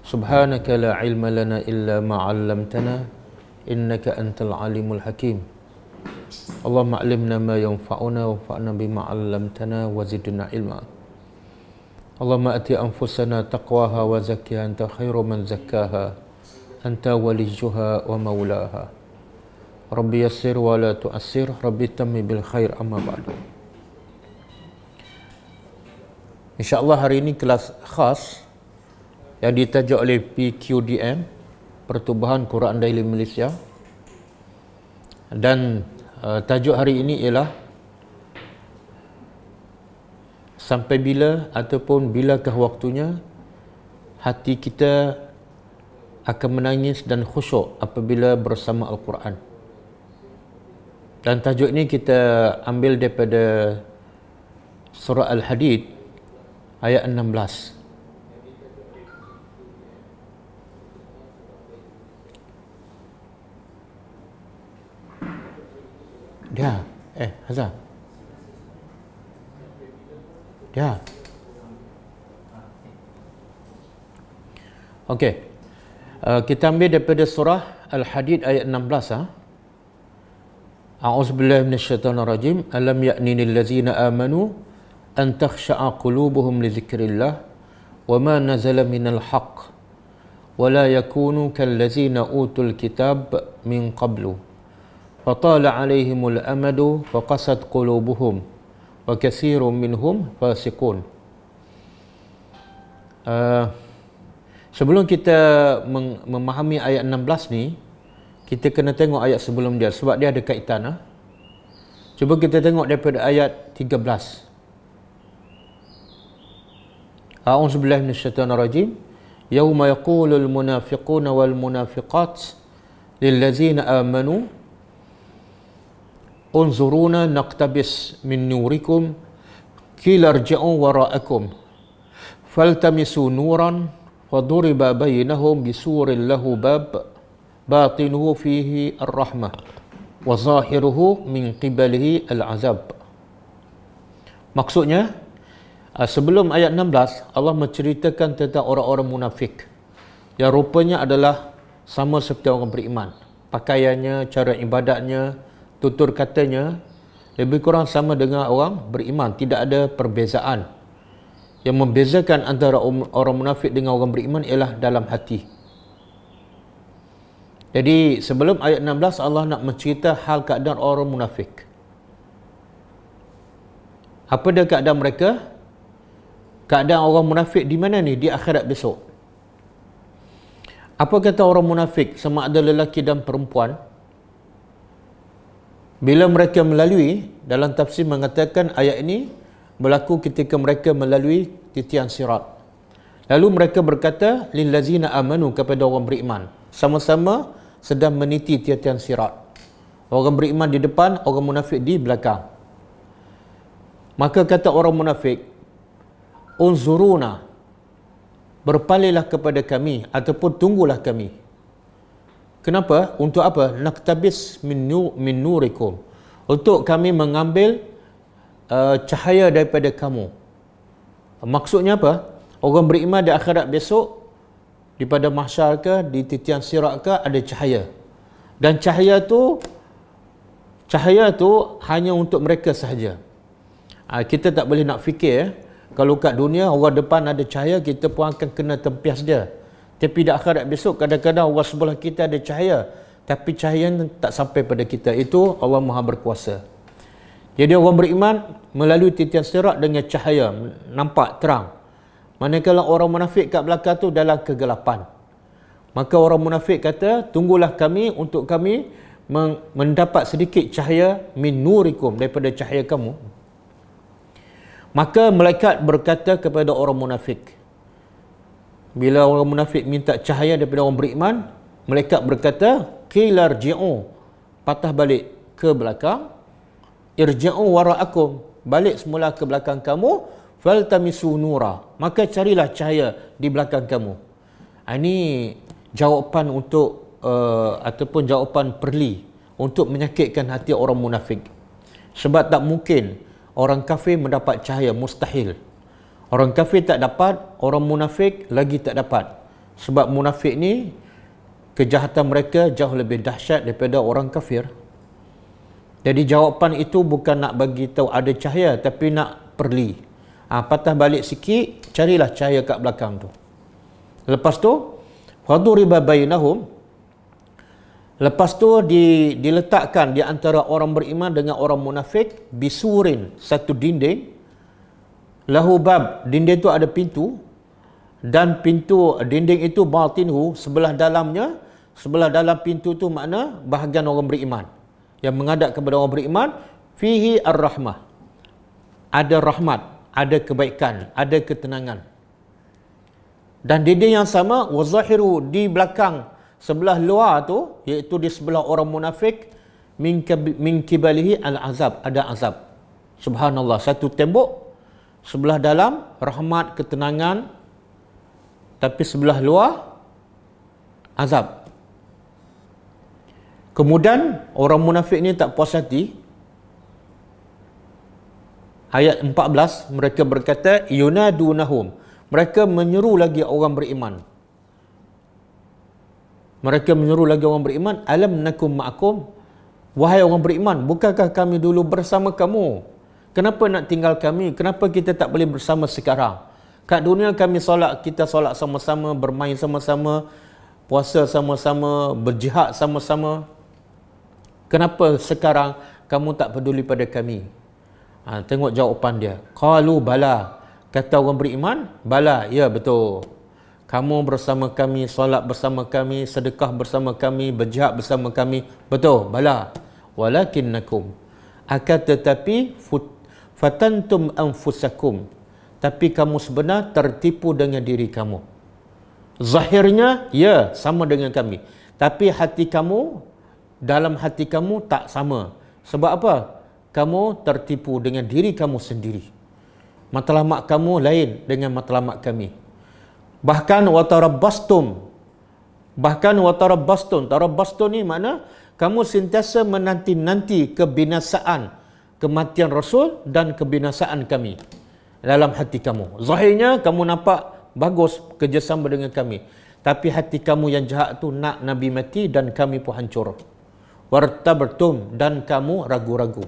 سبحانك لا علم لنا إلا ما علمتنا إنك أنت العليم الحكيم اللهم علمنا ما ينفعنا وانفعنا بما علمتنا وزدنا علما اللهم أت أنفسنا تقواها وزكها أنت خير من زكاها أنت وليها ومولاها ربي يسر ولا تؤسر ربي تم بالخير أما بعد إن الله hari ini kelas khas yang ditaja oleh PQDM Pertubuhan Quran Daily Malaysia dan uh, tajuk hari ini ialah sampai bila ataupun bilakah waktunya hati kita akan menangis dan khusyuk apabila bersama Al-Quran dan tajuk ini kita ambil daripada surah Al-Hadid ayat 16 Dia. Eh, Hazza. Dia. Okey. Uh, kita ambil daripada surah Al-Hadid ayat 16 ah. Ha? A'udzu billahi minasyaitonir rajim. Alam ya'ni lillazina amanu an takhsha'a qulubuhum li dhikrillah wa ma nazala minal haqq wa la yakunu kallazina utul kitab min qablu. فطال عليهم الأمد فقصد قلوبهم وكثير منهم فاسقون Sebelum kita memahami ayat 16 ni Kita kena tengok ayat sebelum dia Sebab dia ada kaitan ha? Cuba kita tengok daripada ayat 13 A'udzubillah min syaitan rajim Yawma yakulul munafiquna wal munafiqat Lillazina amanu unzuruna naqtabis min nurikum kilarja'u wara'akum faltamisu nuran faduriba bayinahum bisurin lahu bab batinuhu fihi ar-rahmah wa zahiruhu min qibalihi al-azab maksudnya ah, sebelum ayat 16 Allah menceritakan tentang orang-orang munafik yang rupanya adalah sama seperti orang beriman pakaiannya cara ibadatnya tutur katanya lebih kurang sama dengan orang beriman tidak ada perbezaan yang membezakan antara um, orang munafik dengan orang beriman ialah dalam hati jadi sebelum ayat 16 Allah nak mencerita hal keadaan orang munafik apa dia keadaan mereka keadaan orang munafik di mana ni di akhirat besok apa kata orang munafik sama ada lelaki dan perempuan bila mereka melalui dalam tafsir mengatakan ayat ini berlaku ketika mereka melalui titian sirat lalu mereka berkata lillazina amanu kepada orang beriman sama-sama sedang meniti titian sirat orang beriman di depan orang munafik di belakang maka kata orang munafik unzuruna berpalinglah kepada kami ataupun tunggulah kami Kenapa? Untuk apa? Naktabis min min nurikum. Untuk kami mengambil uh, cahaya daripada kamu. Maksudnya apa? Orang beriman di akhirat besok di pada mahsyar ke di titian sirat ke ada cahaya. Dan cahaya tu cahaya tu hanya untuk mereka sahaja. Uh, kita tak boleh nak fikir eh. kalau kat dunia orang depan ada cahaya kita pun akan kena tempias dia tapi di akhirat besok kadang-kadang orang sebelah kita ada cahaya tapi cahaya tak sampai pada kita itu Allah Maha berkuasa jadi orang beriman melalui titian serak dengan cahaya nampak terang manakala orang munafik kat belakang tu dalam kegelapan maka orang munafik kata tunggulah kami untuk kami mendapat sedikit cahaya min nurikum daripada cahaya kamu maka malaikat berkata kepada orang munafik bila orang munafik minta cahaya daripada orang beriman mereka berkata kilar ji'u patah balik ke belakang irji'u wara'akum balik semula ke belakang kamu faltamisu nura maka carilah cahaya di belakang kamu ah, ini jawapan untuk uh, ataupun jawapan perli untuk menyakitkan hati orang munafik sebab tak mungkin orang kafir mendapat cahaya mustahil Orang kafir tak dapat, orang munafik lagi tak dapat. Sebab munafik ni kejahatan mereka jauh lebih dahsyat daripada orang kafir. Jadi jawapan itu bukan nak bagi tahu ada cahaya tapi nak perli. Ha, patah balik sikit, carilah cahaya kat belakang tu. Lepas tu, faduriba bainahum. Lepas tu di, diletakkan di antara orang beriman dengan orang munafik bisurin satu dinding lahu bab dinding tu ada pintu dan pintu dinding itu batinhu sebelah dalamnya sebelah dalam pintu tu makna bahagian orang beriman yang mengadap kepada orang beriman fihi ar-rahmah ada rahmat ada kebaikan ada ketenangan dan dinding yang sama wazahiru di belakang sebelah luar tu iaitu di sebelah orang munafik min kibalihi al-azab ada azab subhanallah satu tembok sebelah dalam rahmat ketenangan tapi sebelah luar azab kemudian orang munafik ni tak puas hati ayat 14 mereka berkata yuna yunadunahum mereka menyeru lagi orang beriman mereka menyeru lagi orang beriman alam nakum ma'akum wahai orang beriman bukankah kami dulu bersama kamu Kenapa nak tinggal kami? Kenapa kita tak boleh bersama sekarang? Kat dunia kami solat, kita solat sama-sama, bermain sama-sama, puasa sama-sama, berjihad sama-sama. Kenapa sekarang kamu tak peduli pada kami? Ha, tengok jawapan dia. Qalu bala. Kata orang beriman, bala. Ya, betul. Kamu bersama kami, solat bersama kami, sedekah bersama kami, berjihad bersama kami. Betul, bala. Walakinnakum. Akan tetapi, futbol fatantum anfusakum tapi kamu sebenar tertipu dengan diri kamu zahirnya ya sama dengan kami tapi hati kamu dalam hati kamu tak sama sebab apa kamu tertipu dengan diri kamu sendiri matlamat kamu lain dengan matlamat kami bahkan watarabastum bahkan watarabastum tarabastum ni makna kamu sentiasa menanti-nanti kebinasaan kematian Rasul dan kebinasaan kami dalam hati kamu. Zahirnya kamu nampak bagus kerjasama dengan kami. Tapi hati kamu yang jahat tu nak Nabi mati dan kami pun hancur. Warta bertum dan kamu ragu-ragu.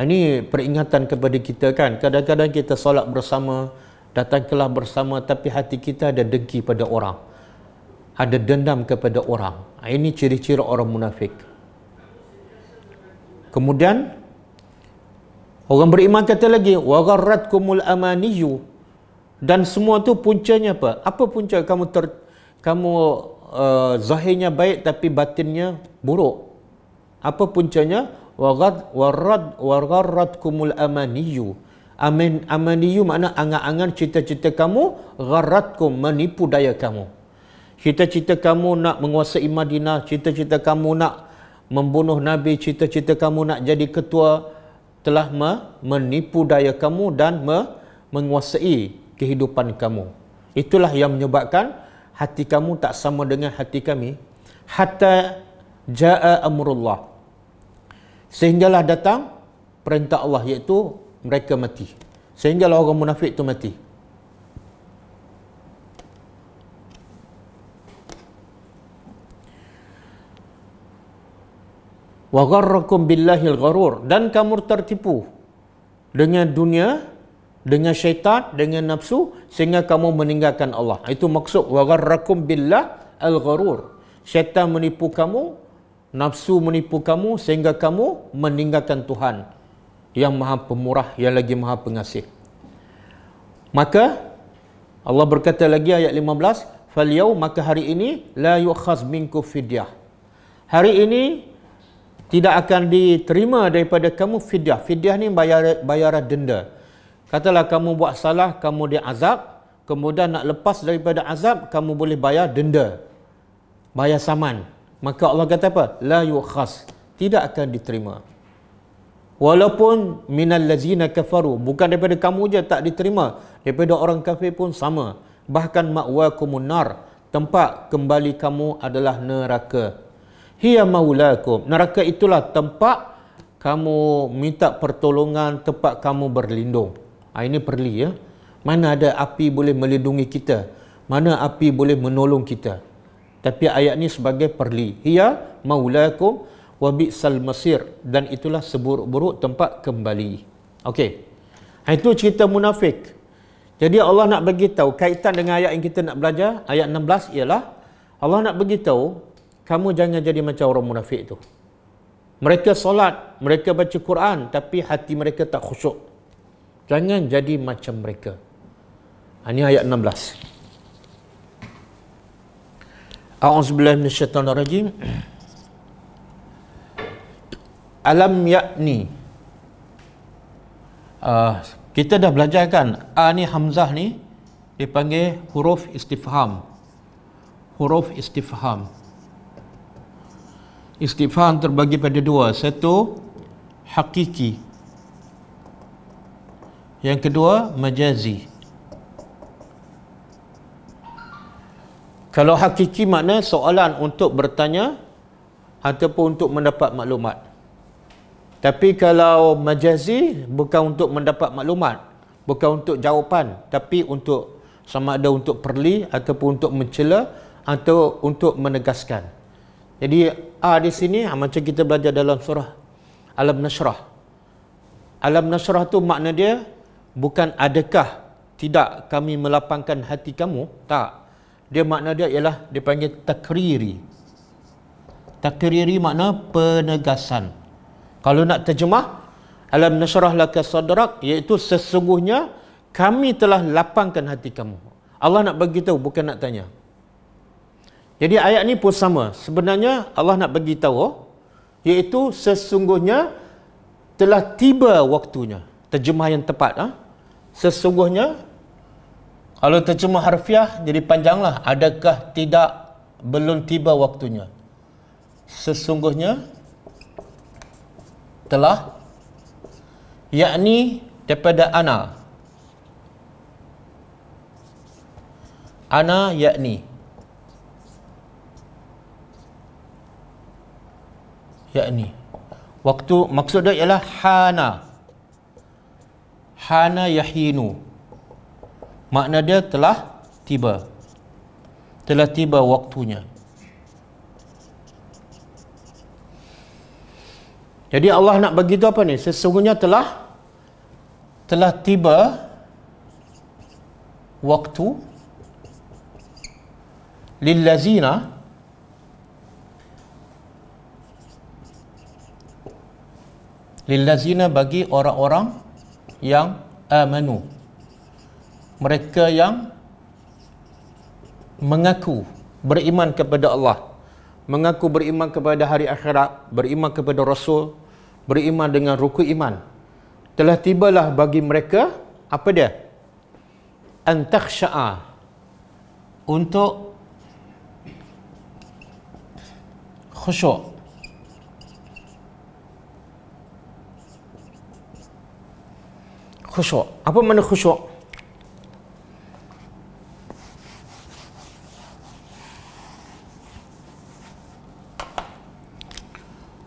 Ha, ini peringatan kepada kita kan. Kadang-kadang kita solat bersama, datang kelah bersama tapi hati kita ada dengki pada orang. Ada dendam kepada orang. Ha, ini ciri-ciri orang munafik. Kemudian Orang beriman kata lagi, وَغَرَّتْكُمُ amaniyu Dan semua tu puncanya apa? Apa punca kamu ter, kamu uh, zahirnya baik tapi batinnya buruk? Apa puncanya? وَغَرَّتْكُمُ amaniyu. Amin, amaniyu makna angan-angan cita-cita kamu gharatkum menipu daya kamu. Cita-cita kamu nak menguasai Madinah, cita-cita kamu nak membunuh Nabi, cita-cita kamu nak jadi ketua telah menipu daya kamu dan menguasai kehidupan kamu. Itulah yang menyebabkan hati kamu tak sama dengan hati kami. Hatta ja'a amrullah. Sehinggalah datang perintah Allah iaitu mereka mati. Sehinggalah orang munafik itu mati. wa gharrakum billahi al-gharur dan kamu tertipu dengan dunia dengan syaitan dengan nafsu sehingga kamu meninggalkan Allah itu maksud wa gharrakum billah al-gharur syaitan menipu kamu nafsu menipu kamu sehingga kamu meninggalkan Tuhan yang maha pemurah yang lagi maha pengasih maka Allah berkata lagi ayat 15 falyau maka hari ini la yukhaz minkum fidyah hari ini tidak akan diterima daripada kamu fidyah. Fidyah ni bayar bayaran denda. Katalah kamu buat salah, kamu azab. kemudian nak lepas daripada azab, kamu boleh bayar denda. Bayar saman. Maka Allah kata apa? La yukhas. Tidak akan diterima. Walaupun minal lazina kafaru. Bukan daripada kamu je tak diterima. Daripada orang kafir pun sama. Bahkan ma'wa kumunar. Tempat kembali kamu adalah neraka hiya maulakum neraka itulah tempat kamu minta pertolongan tempat kamu berlindung ha, ini perli ya mana ada api boleh melindungi kita mana api boleh menolong kita tapi ayat ni sebagai perli hiya maulakum wa bisal masir dan itulah seburuk-buruk tempat kembali okey ha, itu cerita munafik jadi Allah nak bagi tahu kaitan dengan ayat yang kita nak belajar ayat 16 ialah Allah nak bagi tahu kamu jangan jadi macam orang munafik tu. Mereka solat, mereka baca Quran tapi hati mereka tak khusyuk. Jangan jadi macam mereka. Ini ha, ayat 16. A'udzubillahi minasyaitonirrajim. Alam yakni uh, kita dah belajar kan A ni Hamzah ni dipanggil huruf istifham. Huruf istifham. Istighfar terbagi pada dua Satu Hakiki Yang kedua Majazi Kalau hakiki makna soalan untuk bertanya Ataupun untuk mendapat maklumat Tapi kalau majazi Bukan untuk mendapat maklumat Bukan untuk jawapan Tapi untuk sama ada untuk perli Ataupun untuk mencela Atau untuk menegaskan jadi A ah, di sini ah, macam kita belajar dalam surah Alam Nasrah. Alam Nasrah tu makna dia bukan adakah tidak kami melapangkan hati kamu. Tak. Dia makna dia ialah dipanggil takriri. Takriri makna penegasan. Kalau nak terjemah, Alam Nasrah laka sadrak iaitu sesungguhnya kami telah lapangkan hati kamu. Allah nak bagi tahu bukan nak tanya. Jadi ayat ni pun sama. Sebenarnya Allah nak bagi tahu iaitu sesungguhnya telah tiba waktunya. Terjemah yang tepat ah. Ha? Sesungguhnya kalau terjemah harfiah jadi panjanglah. Adakah tidak belum tiba waktunya? Sesungguhnya telah yakni daripada ana ana yakni yakni waktu maksud dia ialah hana hana yahinu makna dia telah tiba telah tiba waktunya jadi Allah nak bagi tu apa ni sesungguhnya telah telah tiba waktu lil lazina lilazina bagi orang-orang yang amanu mereka yang mengaku beriman kepada Allah mengaku beriman kepada hari akhirat beriman kepada rasul beriman dengan ruku iman telah tibalah bagi mereka apa dia antakhsha'a untuk khusyuk خشوع أبو من khusyuk?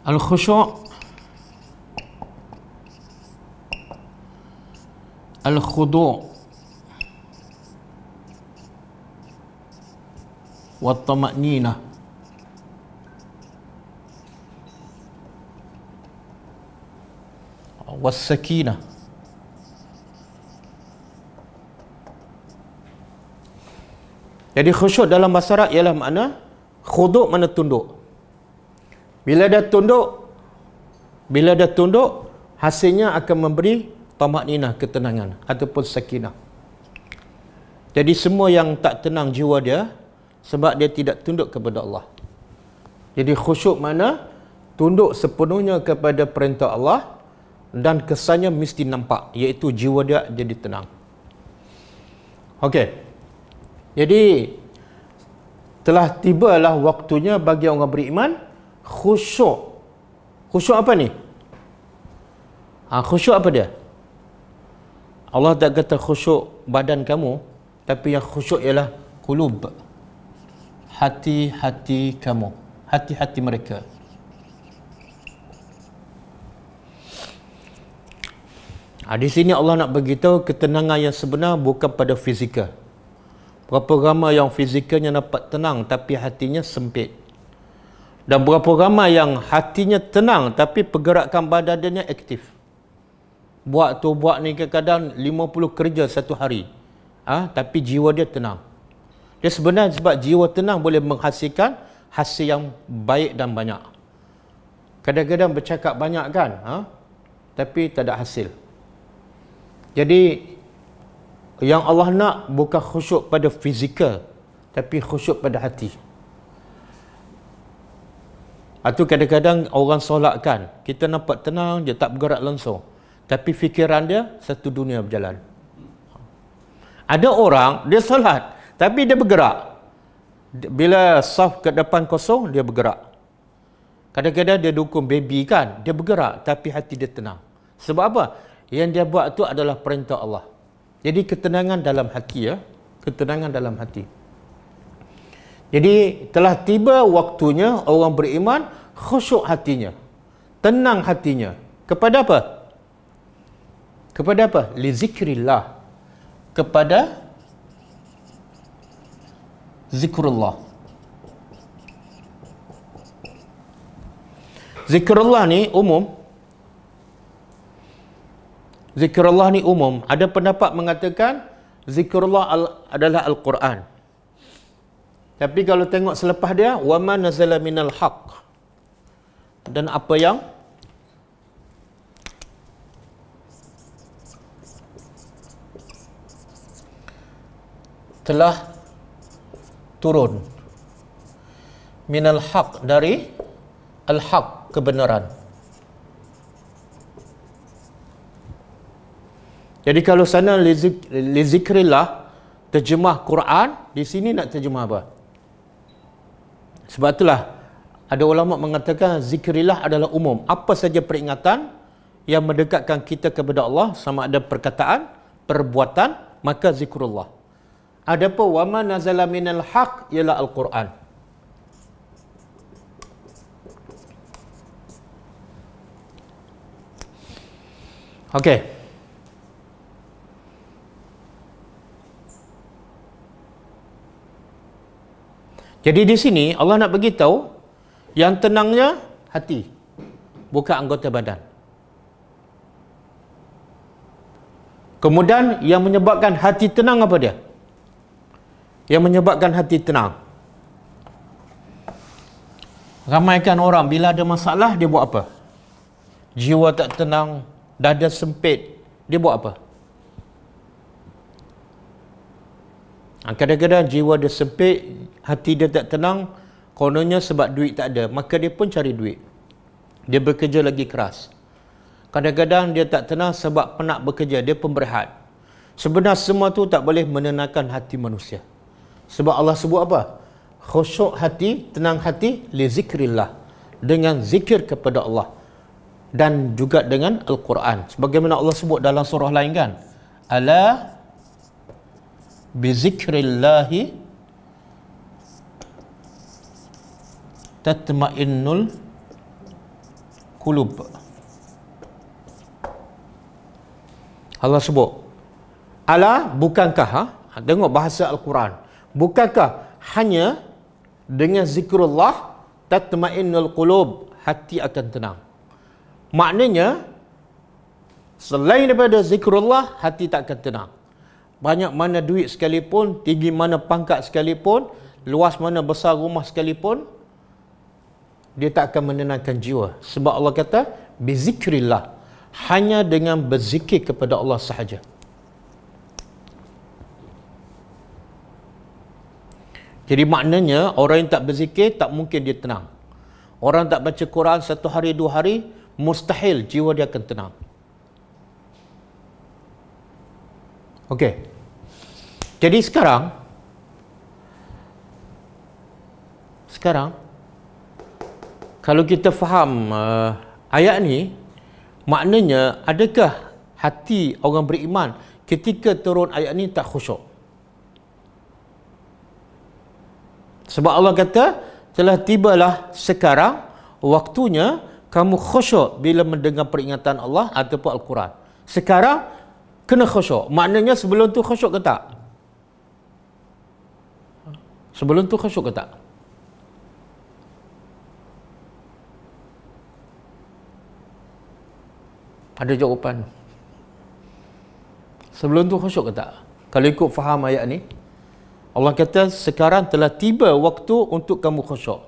الخشوع الخضوع والطمأنينة والسكينة Jadi khusyuk dalam bahasa Arab ialah makna khuduk mana tunduk. Bila dah tunduk, bila dah tunduk, hasilnya akan memberi tamak nina, ketenangan ataupun sakinah. Jadi semua yang tak tenang jiwa dia, sebab dia tidak tunduk kepada Allah. Jadi khusyuk mana tunduk sepenuhnya kepada perintah Allah dan kesannya mesti nampak iaitu jiwa dia jadi tenang. Okey. Jadi telah tibalah waktunya bagi orang beriman khusyuk. Khusyuk apa ni? Ha, khusyuk apa dia? Allah tak kata khusyuk badan kamu, tapi yang khusyuk ialah kulub. Hati-hati kamu. Hati-hati mereka. Ha, di sini Allah nak beritahu ketenangan yang sebenar bukan pada fizikal. Berapa ramai yang fizikalnya nampak tenang tapi hatinya sempit. Dan berapa ramai yang hatinya tenang tapi pergerakan badannya aktif. Buat tu buat ni kadang-kadang 50 kerja satu hari. Ah, ha? Tapi jiwa dia tenang. Dia sebenarnya sebab jiwa tenang boleh menghasilkan hasil yang baik dan banyak. Kadang-kadang bercakap banyak kan? Ha? Tapi tak ada hasil. Jadi yang Allah nak bukan khusyuk pada fizikal tapi khusyuk pada hati atau ah, kadang-kadang orang solatkan, kita nampak tenang je tak bergerak langsung tapi fikiran dia satu dunia berjalan ada orang dia solat tapi dia bergerak bila saf ke depan kosong dia bergerak kadang-kadang dia dukung baby kan dia bergerak tapi hati dia tenang sebab apa yang dia buat tu adalah perintah Allah jadi ketenangan dalam hati ya, ketenangan dalam hati. Jadi telah tiba waktunya orang beriman khusyuk hatinya. Tenang hatinya. Kepada apa? Kepada apa? Li zikrillah. Kepada zikrullah. Zikrullah ni umum zikrullah ni umum. Ada pendapat mengatakan zikrullah al- adalah al-Quran. Tapi kalau tengok selepas dia wama ma nazala minal haq. Dan apa yang telah turun minal haq dari al-haq kebenaran. Jadi kalau sana lezikrillah terjemah Quran, di sini nak terjemah apa? Sebab itulah ada ulama mengatakan zikrillah adalah umum. Apa saja peringatan yang mendekatkan kita kepada Allah sama ada perkataan, perbuatan, maka zikrullah. Adapun wa ma nazala minal haq ialah al-Quran. Okey. Jadi di sini Allah nak bagi tahu yang tenangnya hati bukan anggota badan. Kemudian yang menyebabkan hati tenang apa dia? Yang menyebabkan hati tenang. Ramai kan orang bila ada masalah dia buat apa? Jiwa tak tenang, dada sempit, dia buat apa? Ah, kadang-kadang jiwa dia sempit, hati dia tak tenang, kononnya sebab duit tak ada. Maka dia pun cari duit. Dia bekerja lagi keras. Kadang-kadang dia tak tenang sebab penat bekerja. Dia pun berehat. Sebenarnya semua tu tak boleh menenangkan hati manusia. Sebab Allah sebut apa? Khusyuk hati, tenang hati, li zikrillah. Dengan zikir kepada Allah. Dan juga dengan Al-Quran. Sebagaimana Allah sebut dalam surah lain kan? Alah bizikrillahi tatma'innul kulub Allah sebut ala bukankah ha? ha? tengok bahasa Al-Quran bukankah hanya dengan zikrullah tatma'innul kulub hati akan tenang maknanya selain daripada zikrullah hati tak akan tenang banyak mana duit sekalipun, tinggi mana pangkat sekalipun, luas mana besar rumah sekalipun, dia tak akan menenangkan jiwa. Sebab Allah kata, bizikrillah. Hanya dengan berzikir kepada Allah sahaja. Jadi maknanya, orang yang tak berzikir, tak mungkin dia tenang. Orang tak baca Quran satu hari, dua hari, mustahil jiwa dia akan tenang. Okey. Jadi sekarang sekarang kalau kita faham uh, ayat ni maknanya adakah hati orang beriman ketika turun ayat ni tak khusyuk? Sebab Allah kata telah tibalah sekarang waktunya kamu khusyuk bila mendengar peringatan Allah ataupun Al-Quran. Sekarang kena khusyuk. Maknanya sebelum tu khusyuk ke tak? Sebelum tu khusyuk ke tak? Ada jawapan. Sebelum tu khusyuk ke tak? Kalau ikut faham ayat ni, Allah kata sekarang telah tiba waktu untuk kamu khusyuk.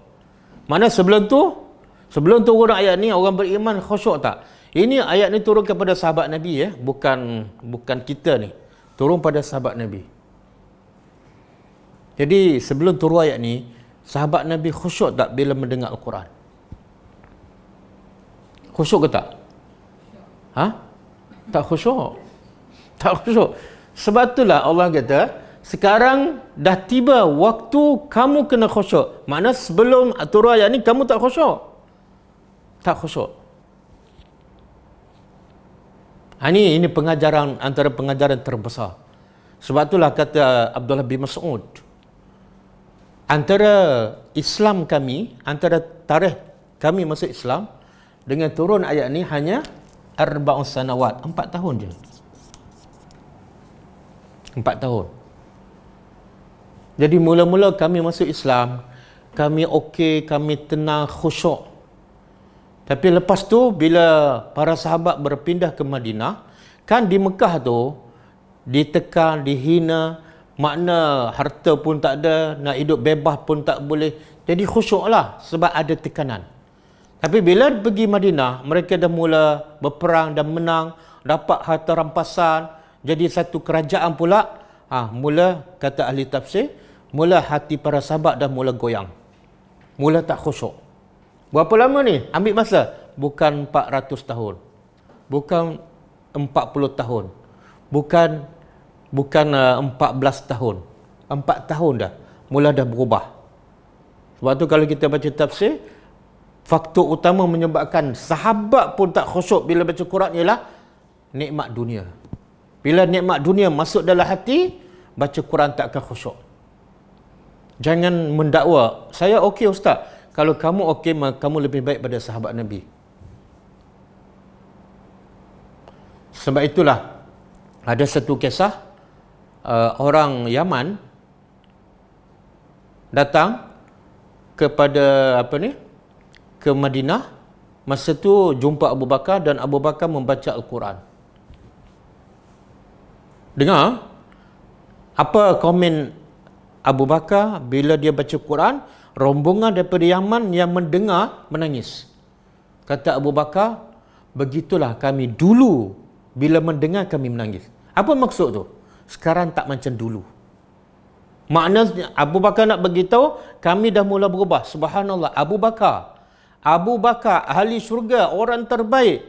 Mana sebelum tu? Sebelum tu orang ayat ni orang beriman khusyuk tak? Ini ayat ni turun kepada sahabat Nabi ya, bukan bukan kita ni. Turun pada sahabat Nabi. Jadi sebelum turun ayat ni, sahabat Nabi khusyuk tak bila mendengar Al-Quran? Khusyuk ke tak? Ha? Tak khusyuk. Tak khusyuk. Sebab itulah Allah kata, sekarang dah tiba waktu kamu kena khusyuk. Maknanya sebelum turun ayat ni kamu tak khusyuk. Tak khusyuk. Ha, ini ini pengajaran antara pengajaran terbesar. Sebab itulah kata uh, Abdullah bin Mas'ud. Antara Islam kami, antara tarikh kami masuk Islam dengan turun ayat ini hanya arba'un sanawat, 4 tahun je. empat tahun. Jadi mula-mula kami masuk Islam, kami okey, kami tenang, khusyuk, tapi lepas tu bila para sahabat berpindah ke Madinah, kan di Mekah tu ditekan, dihina, makna harta pun tak ada, nak hidup bebas pun tak boleh. Jadi khusyuklah sebab ada tekanan. Tapi bila pergi Madinah, mereka dah mula berperang dan menang, dapat harta rampasan, jadi satu kerajaan pula, ha, mula kata ahli tafsir, mula hati para sahabat dah mula goyang. Mula tak khusyuk. Berapa lama ni? Ambil masa. Bukan 400 tahun. Bukan 40 tahun. Bukan bukan uh, 14 tahun. 4 tahun dah. Mula dah berubah. Sebab tu kalau kita baca tafsir, faktor utama menyebabkan sahabat pun tak khusyuk bila baca Quran ialah nikmat dunia. Bila nikmat dunia masuk dalam hati, baca Quran tak akan khusyuk. Jangan mendakwa, saya okey ustaz kalau kamu okey kamu lebih baik pada sahabat Nabi. Sebab itulah ada satu kisah uh, orang Yaman datang kepada apa ni ke Madinah masa tu jumpa Abu Bakar dan Abu Bakar membaca Al-Quran. Dengar apa komen Abu Bakar bila dia baca al Quran rombongan daripada Yaman yang mendengar menangis. Kata Abu Bakar, begitulah kami dulu bila mendengar kami menangis. Apa maksud tu? Sekarang tak macam dulu. Maknanya Abu Bakar nak beritahu kami dah mula berubah. Subhanallah. Abu Bakar. Abu Bakar ahli syurga orang terbaik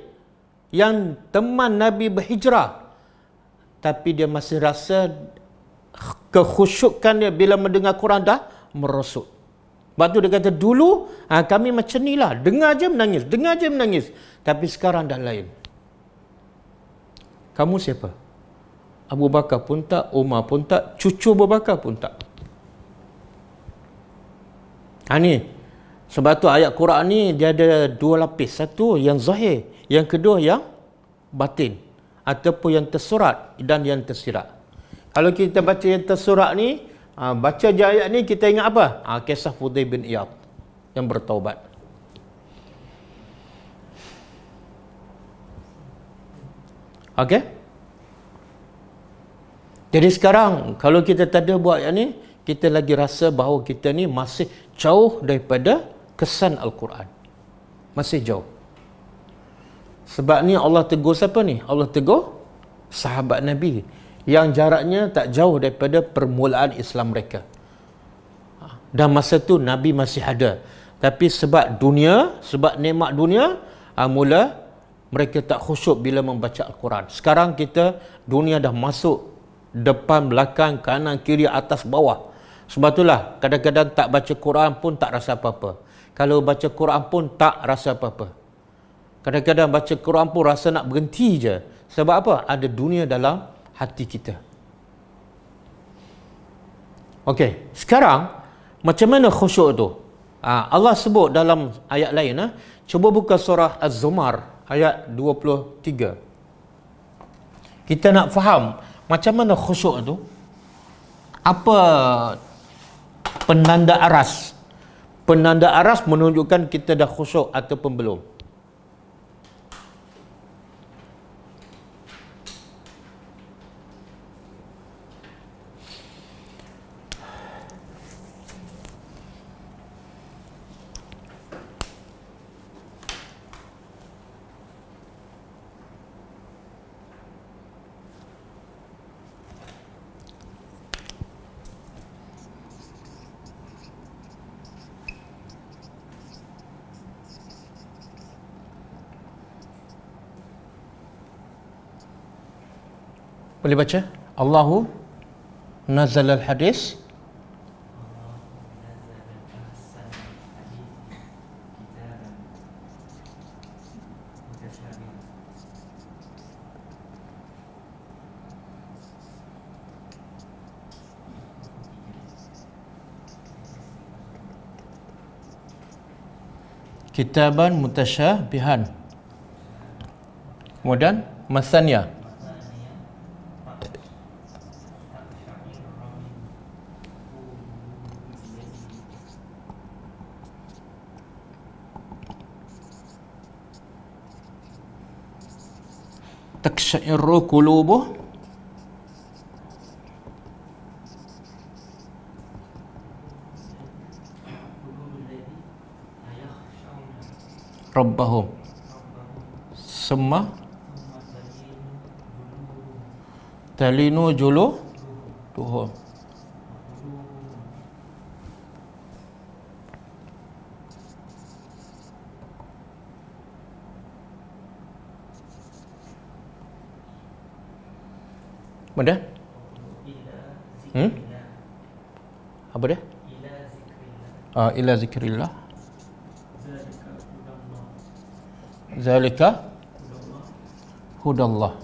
yang teman Nabi berhijrah. Tapi dia masih rasa kekhusyukannya bila mendengar Quran dah merosot. Lepas tu dia kata, dulu ha, kami macam ni lah. Dengar je menangis. Dengar je menangis. Tapi sekarang dah lain. Kamu siapa? Abu Bakar pun tak, Umar pun tak, cucu Abu Bakar pun tak. Ha ni. Sebab tu ayat Quran ni dia ada dua lapis. Satu yang zahir, yang kedua yang batin ataupun yang tersurat dan yang tersirat. Kalau kita baca yang tersurat ni, Ha, baca je ayat ni kita ingat apa? Ha, kisah Fudai bin Iyad yang bertaubat. Okay? Jadi sekarang kalau kita tak ada buat yang ni, kita lagi rasa bahawa kita ni masih jauh daripada kesan Al-Quran. Masih jauh. Sebab ni Allah tegur siapa ni? Allah tegur sahabat Nabi yang jaraknya tak jauh daripada permulaan Islam mereka. Dan masa tu Nabi masih ada. Tapi sebab dunia, sebab nemak dunia, ah, mula mereka tak khusyuk bila membaca Al-Quran. Sekarang kita dunia dah masuk depan, belakang, kanan, kiri, atas, bawah. Sebab itulah kadang-kadang tak baca Quran pun tak rasa apa-apa. Kalau baca Quran pun tak rasa apa-apa. Kadang-kadang baca Quran pun rasa nak berhenti je. Sebab apa? Ada dunia dalam hati kita. Okey, sekarang macam mana khusyuk tu? Ah, Allah sebut dalam ayat lain ah, cuba buka surah Az-Zumar ayat 23. Kita nak faham macam mana khusyuk tu? Apa penanda aras? Penanda aras menunjukkan kita dah khusyuk ataupun belum. Boleh baca? Allahu nazal al hadis. kitaban mutasyabihan kemudian masaniyah taksyairu kulubuh rabbahum semua talinu julu uh, ila zikrillah zalika hudallah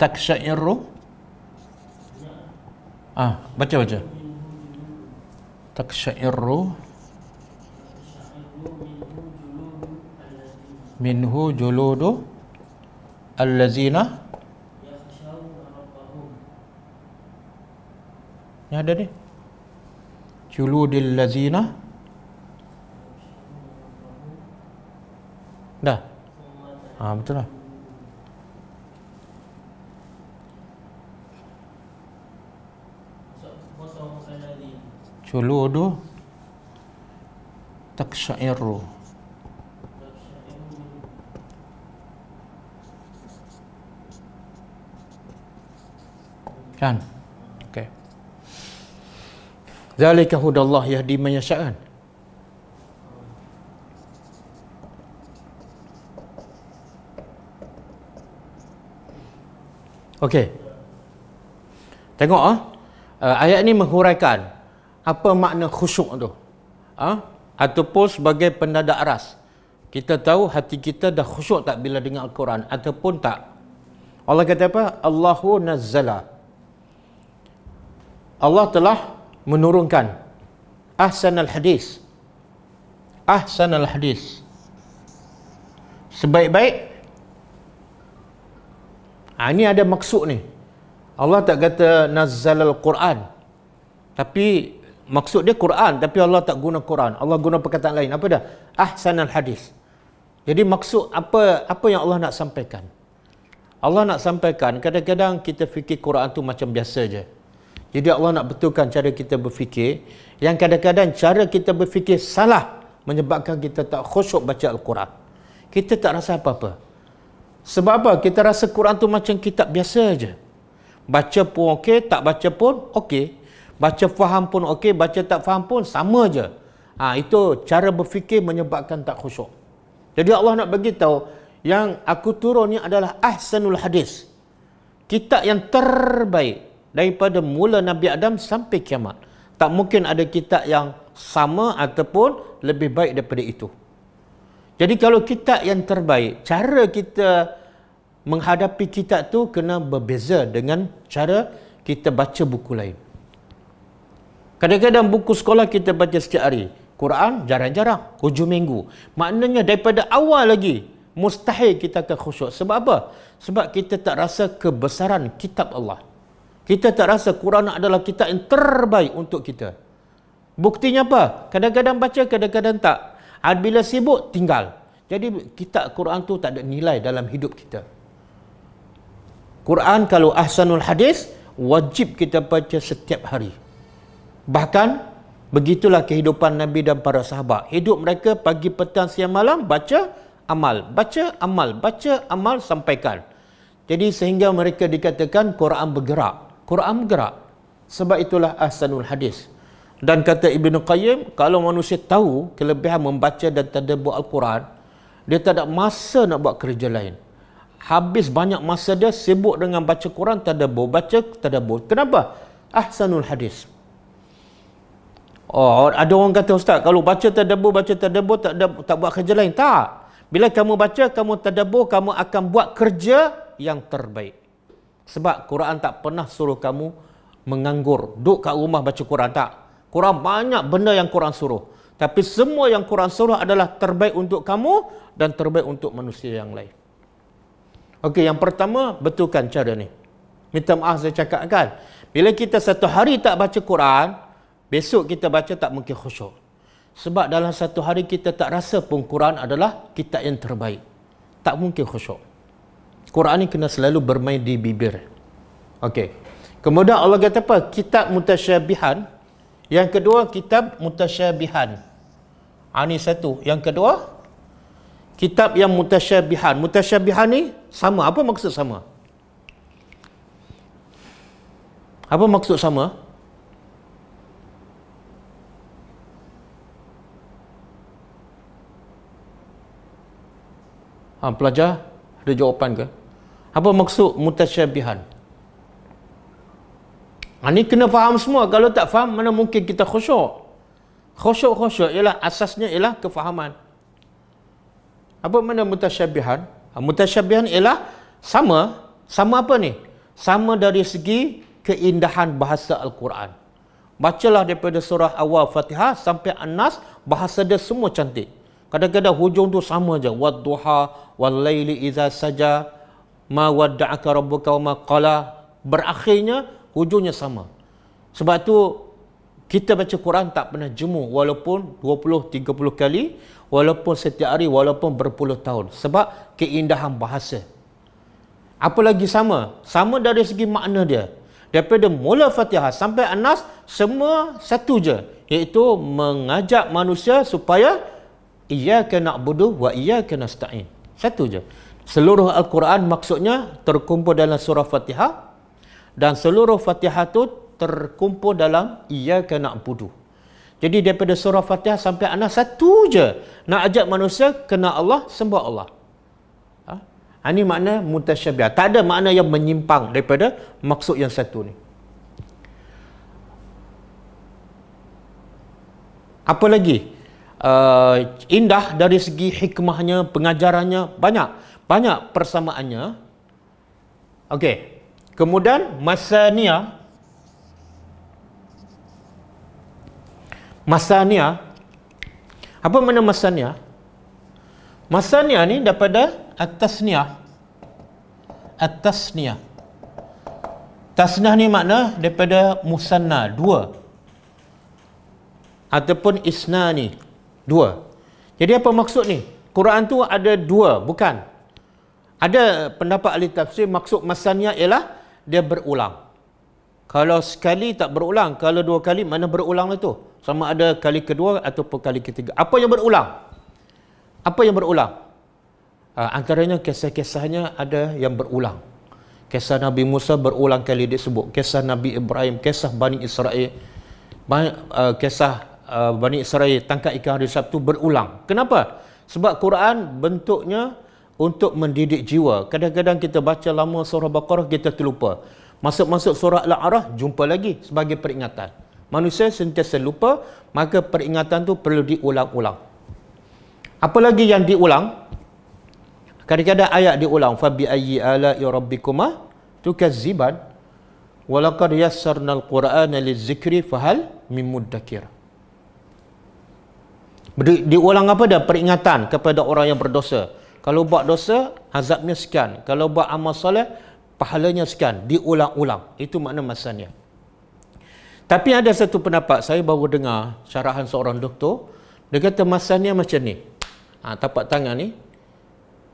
taksha'iru ah baca baca taksha'iru minhu juludu allazina yakhshawna ada ni juludil lazina dah ah betul lah juludu taksha'irru Kan? Okey. Zalika hudallah yahdi man yasha'an. Okey. Tengok ah. Uh, ayat ni menghuraikan apa makna khusyuk tu. ah? Ha? Ataupun sebagai pendadak ras. Kita tahu hati kita dah khusyuk tak bila dengar Al-Quran ataupun tak. Allah kata apa? Allahu nazzala. Allah telah menurunkan ahsan al-hadis ahsan al-hadis sebaik-baik ha, ini ada maksud ni Allah tak kata nazzal al-Quran tapi maksud dia Quran tapi Allah tak guna Quran Allah guna perkataan lain apa dah ahsan al-hadis jadi maksud apa apa yang Allah nak sampaikan Allah nak sampaikan kadang-kadang kita fikir Quran tu macam biasa je jadi Allah nak betulkan cara kita berfikir yang kadang-kadang cara kita berfikir salah menyebabkan kita tak khusyuk baca Al-Quran. Kita tak rasa apa-apa. Sebab apa? Kita rasa Quran tu macam kitab biasa aja. Baca pun okey, tak baca pun okey. Baca faham pun okey, baca tak faham pun sama aja. Ha, itu cara berfikir menyebabkan tak khusyuk. Jadi Allah nak bagi tahu yang aku turun ni adalah Ahsanul Hadis. Kitab yang terbaik daripada mula Nabi Adam sampai kiamat. Tak mungkin ada kitab yang sama ataupun lebih baik daripada itu. Jadi kalau kitab yang terbaik, cara kita menghadapi kitab tu kena berbeza dengan cara kita baca buku lain. Kadang-kadang buku sekolah kita baca setiap hari. Quran jarang-jarang, hujung minggu. Maknanya daripada awal lagi, mustahil kita akan khusyuk. Sebab apa? Sebab kita tak rasa kebesaran kitab Allah. Kita tak rasa Quran adalah kitab yang terbaik untuk kita. Buktinya apa? Kadang-kadang baca, kadang-kadang tak. Bila sibuk, tinggal. Jadi kitab Quran tu tak ada nilai dalam hidup kita. Quran kalau ahsanul hadis, wajib kita baca setiap hari. Bahkan, begitulah kehidupan Nabi dan para sahabat. Hidup mereka pagi, petang, siang, malam, baca, amal. Baca, amal. Baca, amal, sampaikan. Jadi sehingga mereka dikatakan Quran bergerak. Quran bergerak. Sebab itulah asanul Hadis. Dan kata Ibn Qayyim, kalau manusia tahu kelebihan membaca dan tadabbur Al-Quran, dia tak ada masa nak buat kerja lain. Habis banyak masa dia sibuk dengan baca Quran, tadabbur, baca tadabbur. Kenapa? Ahsanul Hadis. Oh, ada orang kata ustaz, kalau baca tadabbur, baca tadabbur tak ada tak buat kerja lain. Tak. Bila kamu baca, kamu tadabbur, kamu akan buat kerja yang terbaik. Sebab Quran tak pernah suruh kamu menganggur. Duduk kat rumah baca Quran tak. Quran banyak benda yang Quran suruh. Tapi semua yang Quran suruh adalah terbaik untuk kamu dan terbaik untuk manusia yang lain. Okey, yang pertama betulkan cara ni. Minta maaf saya cakap kan. Bila kita satu hari tak baca Quran, besok kita baca tak mungkin khusyuk. Sebab dalam satu hari kita tak rasa pun Quran adalah kitab yang terbaik. Tak mungkin khusyuk. Quran ni kena selalu bermain di bibir. Okey. Kemudian Allah kata apa? Kitab mutasyabihan. Yang kedua kitab mutasyabihan. Ani ah, satu. Yang kedua kitab yang mutasyabihan. Mutasyabihan ni sama. Apa maksud sama? Apa maksud sama? Ha, pelajar ada jawapan ke? Apa maksud mutasyabihan? Ini ah, kena faham semua. Kalau tak faham, mana mungkin kita khusyuk? Khusyuk-khusyuk ialah asasnya ialah kefahaman. Apa mana mutasyabihan? Ah, mutasyabihan ialah sama. Sama apa ni? Sama dari segi keindahan bahasa Al-Quran. Bacalah daripada surah awal Fatihah sampai An-Nas, bahasa dia semua cantik. Kadang-kadang hujung tu sama je. Wad-duha, wal iza saja ma wadda'aka rabbuka wa qala berakhirnya hujungnya sama sebab tu kita baca Quran tak pernah jemu walaupun 20 30 kali walaupun setiap hari walaupun berpuluh tahun sebab keindahan bahasa apa lagi sama sama dari segi makna dia daripada mula Fatihah sampai Anas semua satu je iaitu mengajak manusia supaya iyyaka na'budu wa iyyaka nasta'in satu je seluruh Al-Quran maksudnya terkumpul dalam surah Fatihah dan seluruh Fatihah itu terkumpul dalam iya kena Na'budu. Jadi daripada surah Fatihah sampai anak satu je nak ajak manusia kena Allah sembah Allah. Ha? Ini ha, makna mutasyabiah. Tak ada makna yang menyimpang daripada maksud yang satu ni. Apa lagi? Uh, indah dari segi hikmahnya, pengajarannya Banyak banyak persamaannya. Okey. Kemudian Masania Masania Apa makna Masania? Masania ni daripada At-Tasniah At-Tasniah Tasniah ni makna daripada Musanna, dua Ataupun Isna ni, dua Jadi apa maksud ni? Quran tu ada dua, bukan? Ada pendapat ahli tafsir maksud masanya ialah dia berulang. Kalau sekali tak berulang, kalau dua kali mana berulang itu? Lah Sama ada kali kedua ataupun kali ketiga. Apa yang berulang? Apa yang berulang? Uh, antaranya kisah-kisahnya ada yang berulang. Kisah Nabi Musa berulang kali dia disebut. Kisah Nabi Ibrahim, kisah Bani Israel. Banyak, uh, kisah uh, Bani Israel tangkap ikan hari Sabtu berulang. Kenapa? Sebab Quran bentuknya untuk mendidik jiwa. Kadang-kadang kita baca lama surah Baqarah, kita terlupa. Masuk-masuk surah al arah jumpa lagi sebagai peringatan. Manusia sentiasa lupa, maka peringatan tu perlu diulang-ulang. Apa lagi yang diulang? Kadang-kadang ayat diulang. Fabi ayyi ala yurabbikuma tukazziban walaqad yassarna al-qur'ana lizikri fahal min Diulang apa dah? Peringatan kepada orang yang berdosa. Kalau buat dosa, azabnya sekian. Kalau buat amal soleh, pahalanya sekian. Diulang-ulang. Itu makna masanya. Tapi ada satu pendapat saya baru dengar syarahan seorang doktor. Dia kata masanya macam ni. Ha, tapak tangan ni.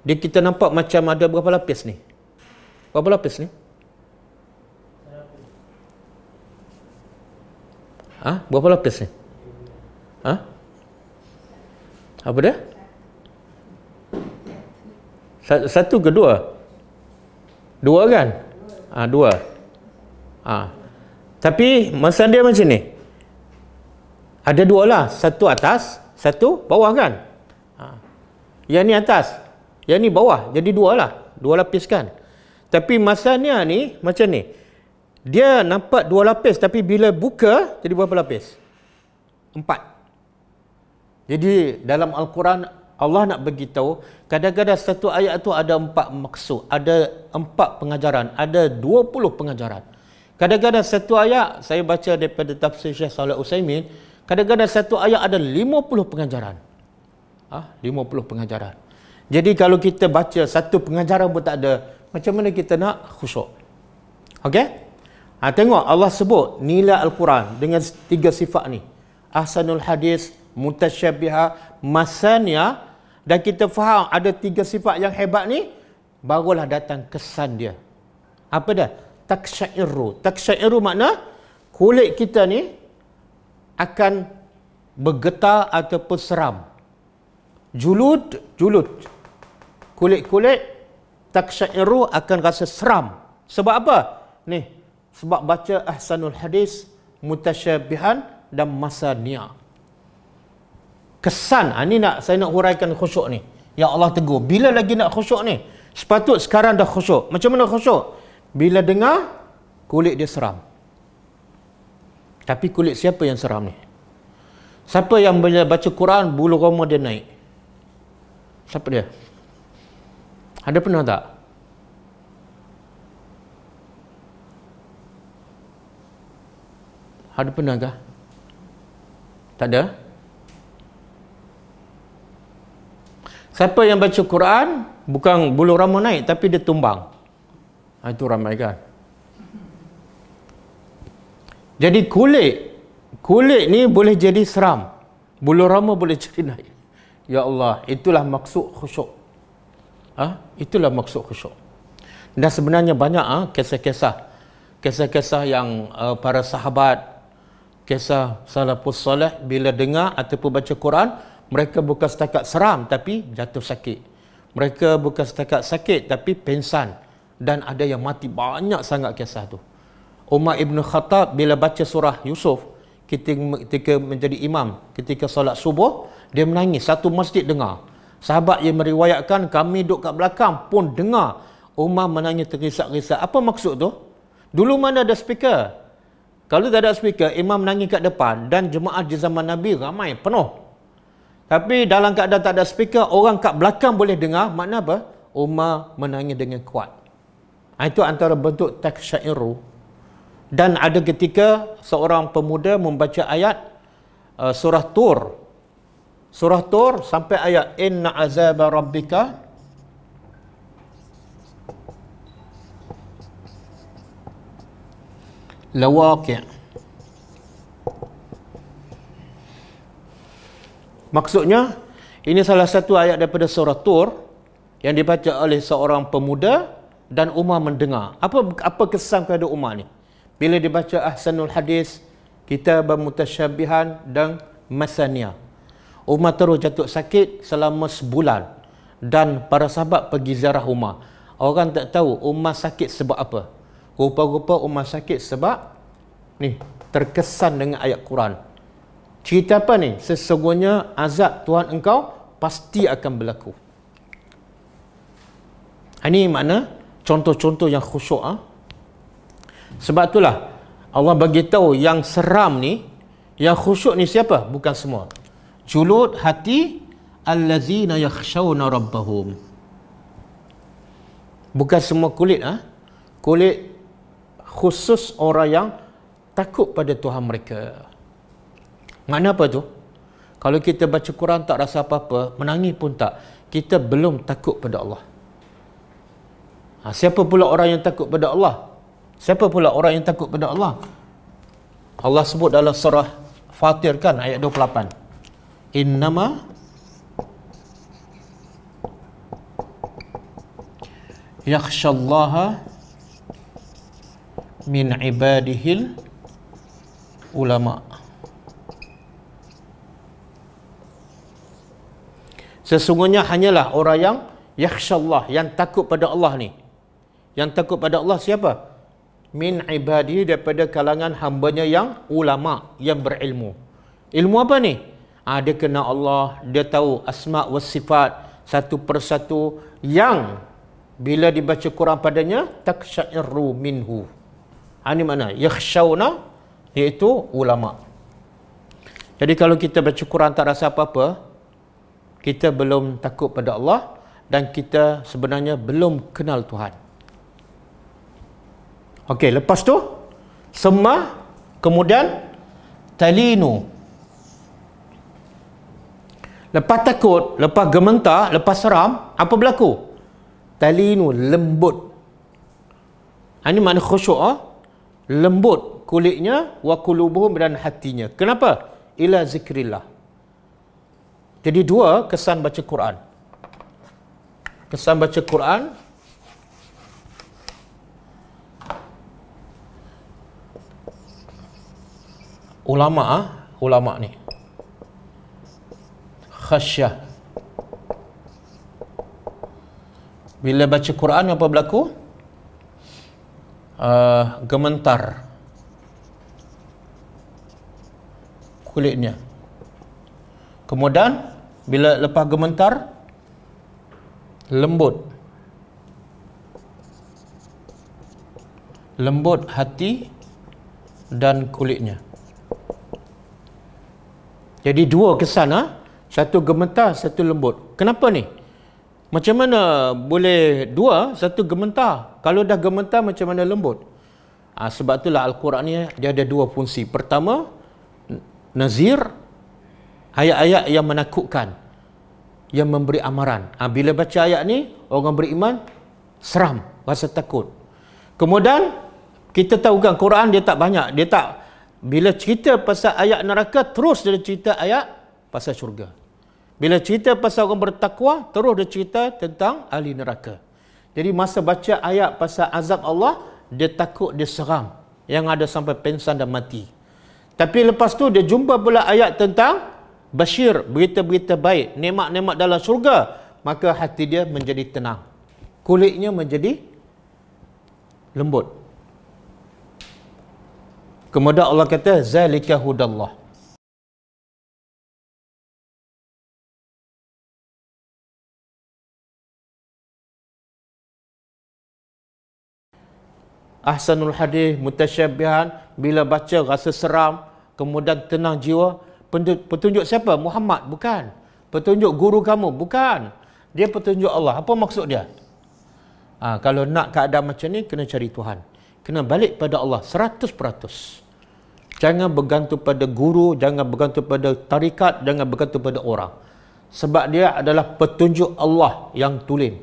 Dia kita nampak macam ada berapa lapis ni. Berapa lapis ni? Ha? Berapa lapis ni? Ha? Apa dia? Satu ke dua? Dua kan? Ha, dua. Ha. Tapi masa dia macam ni. Ada dua lah. Satu atas, satu bawah kan? Ha. Yang ni atas. Yang ni bawah. Jadi dua lah. Dua lapis kan? Tapi masa ni, ni macam ni. Dia nampak dua lapis tapi bila buka jadi berapa lapis? Empat. Jadi dalam Al-Quran Allah nak beritahu kadang-kadang satu ayat tu ada empat maksud, ada empat pengajaran, ada dua puluh pengajaran. Kadang-kadang satu ayat saya baca daripada tafsir Syekh Saleh Usaimin, kadang-kadang satu ayat ada lima puluh pengajaran. Ah, ha? lima puluh pengajaran. Jadi kalau kita baca satu pengajaran pun tak ada, macam mana kita nak khusyuk? Okey? Ha, tengok Allah sebut nilai Al-Quran dengan tiga sifat ni. Ahsanul hadis, mutasyabiha masania dan kita faham ada tiga sifat yang hebat ni barulah datang kesan dia apa dah taksyairu taksyairu makna kulit kita ni akan bergetar ataupun seram julud julud kulit-kulit taksyairu akan rasa seram sebab apa ni sebab baca ahsanul hadis mutasyabihan dan masania kesan ha, ni nak saya nak huraikan khusyuk ni ya Allah tegur bila lagi nak khusyuk ni sepatut sekarang dah khusyuk macam mana khusyuk bila dengar kulit dia seram tapi kulit siapa yang seram ni siapa yang baca Quran bulu roma dia naik siapa dia ada pernah tak ada pernah tak tak ada Siapa yang baca Quran, bukan bulu rama naik tapi dia tumbang. Ha, itu ramai kan? Jadi kulit, kulit ni boleh jadi seram. Bulu rama boleh jadi naik. Ya Allah, itulah maksud khusyuk. Ha? Itulah maksud khusyuk. Dan sebenarnya banyak ha, kisah-kisah. Kisah-kisah yang uh, para sahabat, kisah salafus salih bila dengar ataupun baca Quran, mereka bukan setakat seram tapi jatuh sakit. Mereka bukan setakat sakit tapi pensan dan ada yang mati banyak sangat kisah tu. Umar Ibn Khattab bila baca surah Yusuf ketika menjadi imam ketika solat subuh dia menangis satu masjid dengar. Sahabat yang meriwayatkan kami duduk kat belakang pun dengar Umar menangis terisak-risak. Apa maksud tu? Dulu mana ada speaker? Kalau tak ada speaker, imam menangis kat depan dan jemaah di zaman Nabi ramai penuh. Tapi dalam keadaan tak ada speaker, orang kat belakang boleh dengar. Makna apa? Umar menangis dengan kuat. Ha, itu antara bentuk taksyairu. Dan ada ketika seorang pemuda membaca ayat uh, surah Tur. Surah Tur sampai ayat Inna azab rabbika lawaqi' Maksudnya, ini salah satu ayat daripada surah Tur yang dibaca oleh seorang pemuda dan Umar mendengar. Apa apa kesan kepada Umar ni? Bila dibaca Ahsanul Hadis, kita bermutasyabihan dan masaniah. Umar terus jatuh sakit selama sebulan dan para sahabat pergi ziarah Umar. Orang tak tahu Umar sakit sebab apa. Rupa-rupa Umar sakit sebab ni terkesan dengan ayat Quran. Cerita apa ni? Sesungguhnya azab Tuhan engkau pasti akan berlaku. Ini ha, mana contoh-contoh yang khusyuk. Ha? Sebab itulah Allah bagi tahu yang seram ni, yang khusyuk ni siapa? Bukan semua. Julut hati allazina yakhshawna rabbahum. Bukan semua kulit. Ha? Kulit khusus orang yang takut pada Tuhan mereka. Makna apa tu? Kalau kita baca Quran tak rasa apa-apa, menangis pun tak, kita belum takut pada Allah. Ha, siapa pula orang yang takut pada Allah? Siapa pula orang yang takut pada Allah? Allah sebut dalam surah Fatir kan ayat 28. Innama yakhshallaha min ibadihil ulama' sesungguhnya hanyalah orang yang yakhsyallah yang takut pada Allah ni yang takut pada Allah siapa min ibadi daripada kalangan hambanya yang ulama yang berilmu ilmu apa ni ha, dia kenal Allah dia tahu asma wa sifat satu persatu yang bila dibaca Quran padanya taksyairu minhu ha, ah, ini mana yakhsyawna iaitu ulama jadi kalau kita baca Quran tak rasa apa-apa, kita belum takut pada Allah dan kita sebenarnya belum kenal Tuhan. Okey, lepas tu semua kemudian talinu. Lepas takut, lepas gementar, lepas seram, apa berlaku? Talinu lembut. Ha, ini makna khusyuk ah. Lembut kulitnya wa qulubuhum dan hatinya. Kenapa? Ila zikrillah. Jadi dua kesan baca Quran. Kesan baca Quran ulama ah, ulama ni. Khasyah. Bila baca Quran apa berlaku? Uh, gementar kulitnya. Kemudian bila lepas gementar Lembut Lembut hati Dan kulitnya Jadi dua kesan ha? Satu gementar, satu lembut Kenapa ni? Macam mana boleh dua, satu gementar Kalau dah gementar, macam mana lembut? Ha, sebab itulah Al-Quran ni Dia ada dua fungsi Pertama Nazir ayat-ayat yang menakutkan yang memberi amaran ha, bila baca ayat ni orang beriman seram rasa takut kemudian kita tahu kan Quran dia tak banyak dia tak bila cerita pasal ayat neraka terus dia cerita ayat pasal syurga bila cerita pasal orang bertakwa terus dia cerita tentang ahli neraka jadi masa baca ayat pasal azab Allah dia takut dia seram yang ada sampai pensan dan mati tapi lepas tu dia jumpa pula ayat tentang basyir berita-berita baik nemak-nemak dalam syurga maka hati dia menjadi tenang kulitnya menjadi lembut kemudian Allah kata zalika hudallah Ahsanul hadith, mutasyabihan, bila baca rasa seram, kemudian tenang jiwa, petunjuk siapa? Muhammad bukan. Petunjuk guru kamu bukan. Dia petunjuk Allah. Apa maksud dia? Ha, kalau nak keadaan macam ni kena cari Tuhan. Kena balik pada Allah seratus peratus. Jangan bergantung pada guru, jangan bergantung pada tarikat, jangan bergantung pada orang. Sebab dia adalah petunjuk Allah yang tulen.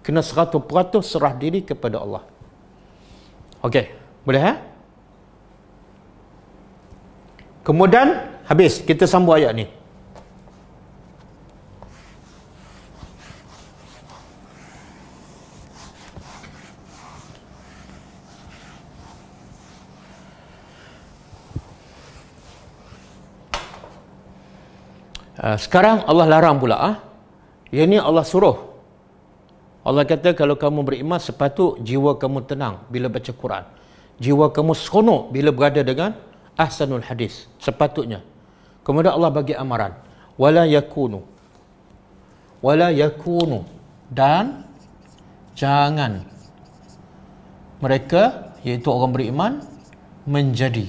Kena 100% serah diri kepada Allah. Okey, boleh eh? Kemudian Habis kita sambung ayat ni. Ah, sekarang Allah larang pula ah. Ha? ni Allah suruh. Allah kata kalau kamu beriman sepatut jiwa kamu tenang bila baca Quran. Jiwa kamu seronok bila berada dengan ahsanul hadis. Sepatutnya. Kemudian Allah bagi amaran. Wala yakunu. Wala yakunu. Dan jangan mereka, iaitu orang beriman, menjadi.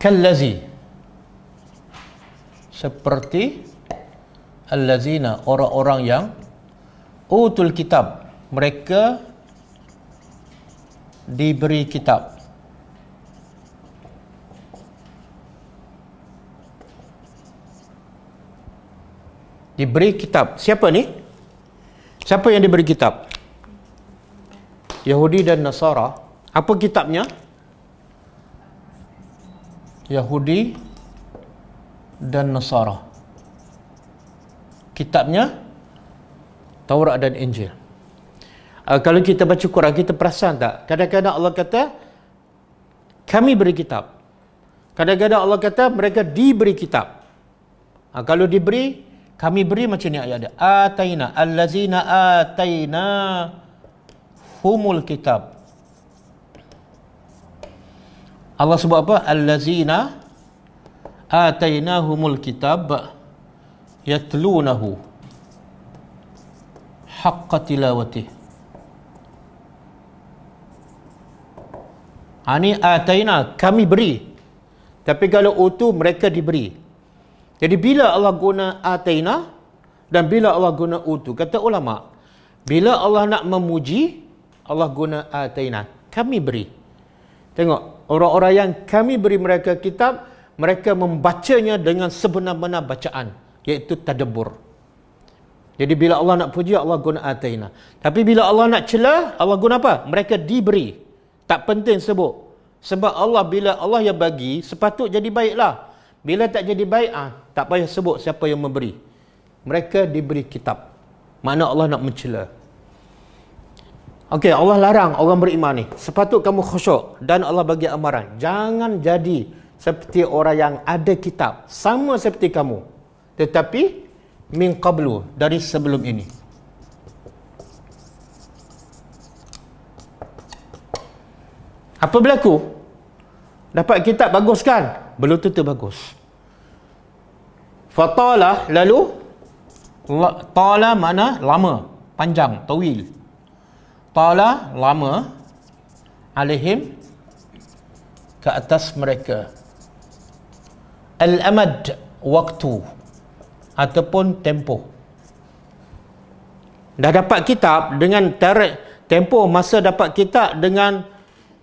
Kallazi. Seperti allazina, orang-orang yang utul kitab. Mereka diberi kitab. Diberi kitab. Siapa ni? Siapa yang diberi kitab? Yahudi dan Nasara. Apa kitabnya? Yahudi dan Nasara. Kitabnya Taurat dan Injil uh, kalau kita baca Quran kita perasan tak kadang-kadang Allah kata kami beri kitab kadang-kadang Allah kata mereka diberi kitab uh, kalau diberi kami beri macam ni ayat dia ataina allazina ataina humul kitab Allah sebut apa allazina humul kitab yatlunahu haqqa tilawatihi Ani ha, ataina ah, kami beri. Tapi kalau utu mereka diberi. Jadi bila Allah guna ataina ah, dan bila Allah guna utu kata ulama bila Allah nak memuji Allah guna ataina ah, kami beri. Tengok orang-orang yang kami beri mereka kitab mereka membacanya dengan sebenar-benar bacaan iaitu tadabbur. Jadi bila Allah nak puji Allah guna ataina. Tapi bila Allah nak cela Allah guna apa? Mereka diberi. Tak penting sebut. Sebab Allah bila Allah yang bagi, sepatut jadi baiklah. Bila tak jadi baik, ah tak payah sebut siapa yang memberi. Mereka diberi kitab. Mana Allah nak mencela. Okey, Allah larang orang beriman ni. Sepatut kamu khusyuk dan Allah bagi amaran. Jangan jadi seperti orang yang ada kitab. Sama seperti kamu. Tetapi, min qablu, dari sebelum ini. Apa berlaku? Dapat kitab bagus kan? Belum tentu bagus. Fatala lalu Tala mana lama Panjang Tawil Tala lama Alihim Ke atas mereka Al-amad Waktu Ataupun tempoh Dah dapat kitab Dengan tarik Tempoh masa dapat kitab Dengan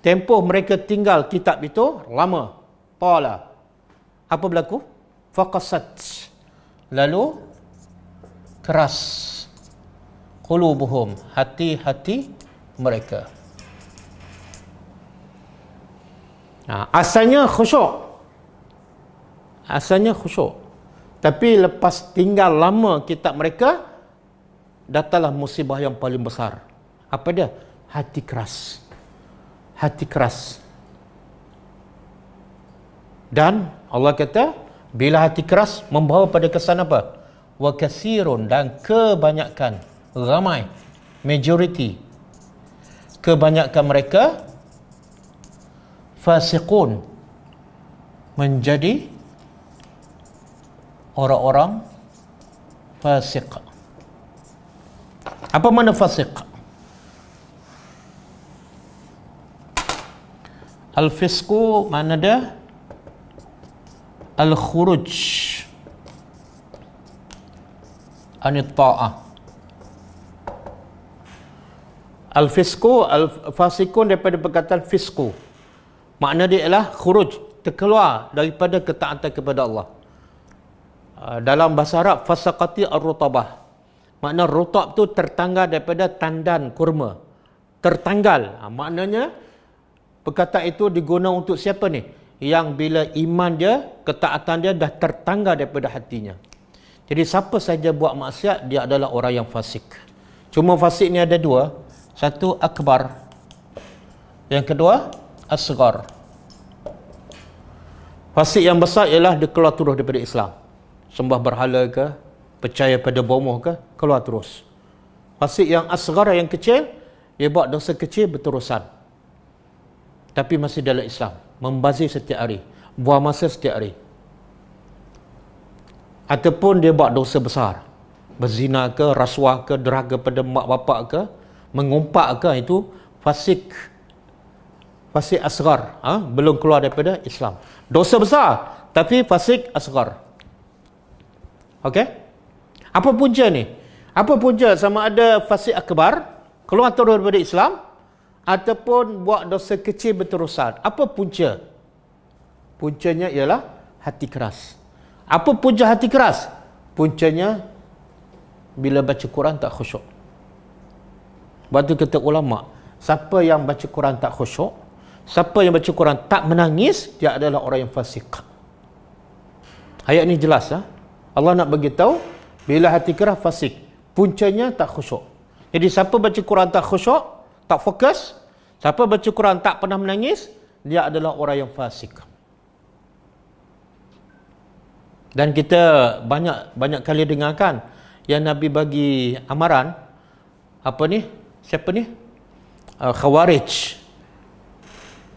tempoh mereka tinggal kitab itu lama. Tala. Apa berlaku? Faqasat. Lalu keras qulubuhum hati-hati mereka. Nah, ha, asalnya khusyuk. Asalnya khusyuk. Tapi lepas tinggal lama kitab mereka, datalah musibah yang paling besar. Apa dia? Hati keras hati keras. Dan Allah kata, bila hati keras membawa pada kesan apa? Wa kathirun dan kebanyakan, ramai, majority. Kebanyakan mereka fasiqun menjadi orang-orang fasiq. Apa makna fasiq? Al-fisku mana dia? Al-khuruj Anit ta'ah Al-fisku Al-fasikun daripada perkataan fisku Makna dia ialah khuruj Terkeluar daripada ketaatan kepada Allah ah, Dalam bahasa Arab Fasakati ar-rutabah Makna rutab tu tertanggal daripada tandan kurma Tertanggal ah, Maknanya perkataan itu diguna untuk siapa ni? Yang bila iman dia, ketaatan dia dah tertangga daripada hatinya. Jadi siapa saja buat maksiat, dia adalah orang yang fasik. Cuma fasik ni ada dua. Satu, akbar. Yang kedua, asgar. Fasik yang besar ialah dia keluar terus daripada Islam. Sembah berhala ke, percaya pada bomoh ke, keluar terus. Fasik yang asgar yang kecil, dia buat dosa kecil berterusan tapi masih dalam Islam membazir setiap hari buang masa setiap hari ataupun dia buat dosa besar berzina ke rasuah ke deraga pada mak bapak ke mengumpak ke itu fasik fasik asgar ha? belum keluar daripada Islam dosa besar tapi fasik asgar Okey? apa punca ni apa punca sama ada fasik akbar keluar turun daripada Islam ataupun buat dosa kecil berterusan. Apa punca? Puncanya ialah hati keras. Apa punca hati keras? Puncanya bila baca Quran tak khusyuk. Sebab kata ulama, siapa yang baca Quran tak khusyuk, siapa yang baca Quran tak menangis, dia adalah orang yang fasik. Ayat ni jelas ah. Ha? Allah nak bagi tahu bila hati keras fasik, puncanya tak khusyuk. Jadi siapa baca Quran tak khusyuk, tak fokus, siapa baca Quran tak pernah menangis, dia adalah orang yang fasik. Dan kita banyak banyak kali dengarkan yang Nabi bagi amaran apa ni? Siapa ni? Uh, khawarij.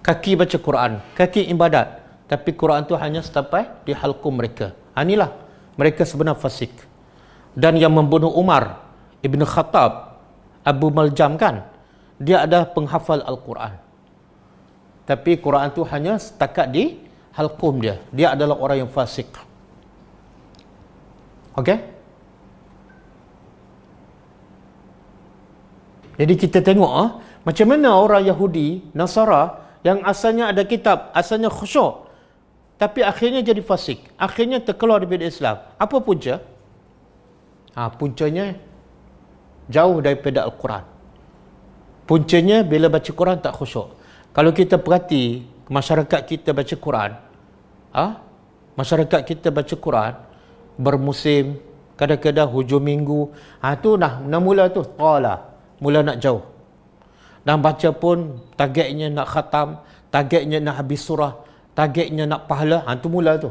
Kaki baca Quran, kaki ibadat, tapi Quran tu hanya sampai di halqum mereka. Ah, inilah mereka sebenar fasik. Dan yang membunuh Umar Ibn Khattab Abu Maljam kan dia ada penghafal Al-Quran. Tapi Quran tu hanya setakat di halkum dia. Dia adalah orang yang fasik. Okey? Jadi kita tengok ah, macam mana orang Yahudi, Nasara yang asalnya ada kitab, asalnya khusyuk tapi akhirnya jadi fasik, akhirnya terkeluar daripada Islam. Apa punca? Ah, ha, puncanya jauh daripada Al-Quran. Puncanya bila baca Quran tak khusyuk. Kalau kita perhati masyarakat kita baca Quran, ah ha? masyarakat kita baca Quran bermusim kadang-kadang hujung minggu ha, tu dah nak mula tu qala mula nak jauh dan baca pun targetnya nak khatam targetnya nak habis surah targetnya nak pahala ha, tu mula tu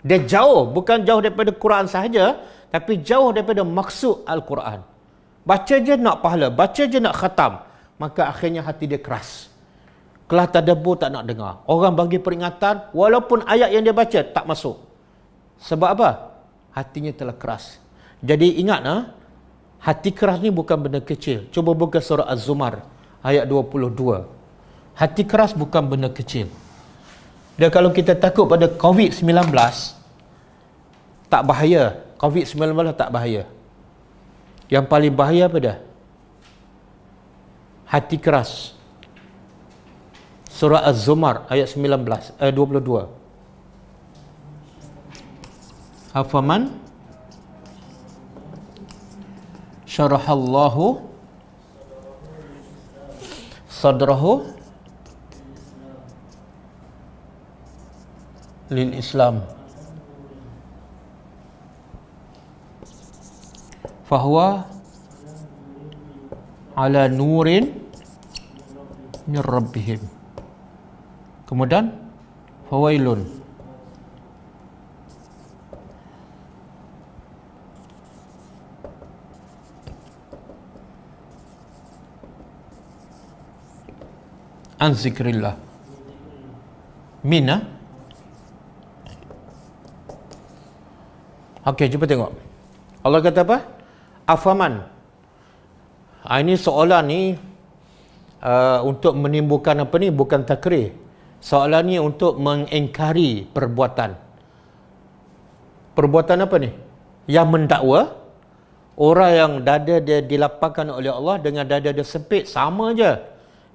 dia jauh bukan jauh daripada Quran sahaja tapi jauh daripada maksud Al-Quran baca je nak pahala baca je nak khatam maka akhirnya hati dia keras. Kelah tadabur tak nak dengar. Orang bagi peringatan, walaupun ayat yang dia baca tak masuk. Sebab apa? Hatinya telah keras. Jadi ingat, ha? hati keras ni bukan benda kecil. Cuba buka surah Az-Zumar, ayat 22. Hati keras bukan benda kecil. Dan kalau kita takut pada COVID-19, tak bahaya. COVID-19 tak bahaya. Yang paling bahaya apa dah? hati keras. Surah Az-Zumar ayat 19 eh, 22. Afaman syarahallahu sadrahu lil Islam fahuwa ala nurin min rabbihim kemudian fawailun an zikrillah mina ha? Okey, cuba tengok. Allah kata apa? Afaman. Ha, ini soalan ni Uh, untuk menimbulkan apa ni bukan takrir soalan ni untuk mengingkari perbuatan perbuatan apa ni yang mendakwa orang yang dada dia dilapangkan oleh Allah dengan dada dia sempit sama aja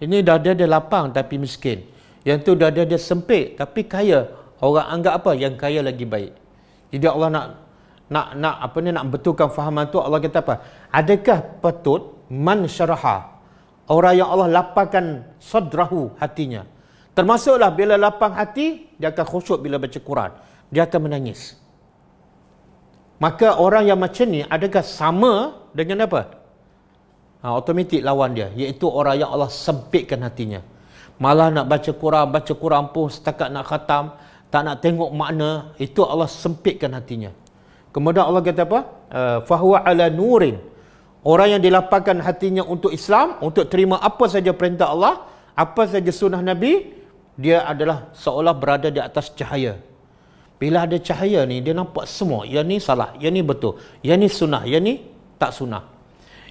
ini dada dia lapang tapi miskin yang tu dada dia sempit tapi kaya orang anggap apa yang kaya lagi baik jadi Allah nak nak nak apa ni nak betulkan fahaman tu Allah kata apa adakah patut man syaraha Orang yang Allah lapangkan sadrahu hatinya. Termasuklah bila lapang hati, dia akan khusyuk bila baca Quran. Dia akan menangis. Maka orang yang macam ni adakah sama dengan apa? Ha, automatik lawan dia. Iaitu orang yang Allah sempitkan hatinya. Malah nak baca Quran, baca Quran pun setakat nak khatam. Tak nak tengok makna. Itu Allah sempitkan hatinya. Kemudian Allah kata apa? Uh, fahuwa ala nurin. Orang yang dilapangkan hatinya untuk Islam, untuk terima apa saja perintah Allah, apa saja sunnah Nabi, dia adalah seolah berada di atas cahaya. Bila ada cahaya ni, dia nampak semua. Yang ni salah, yang ni betul. Yang ni sunnah, yang ni tak sunnah.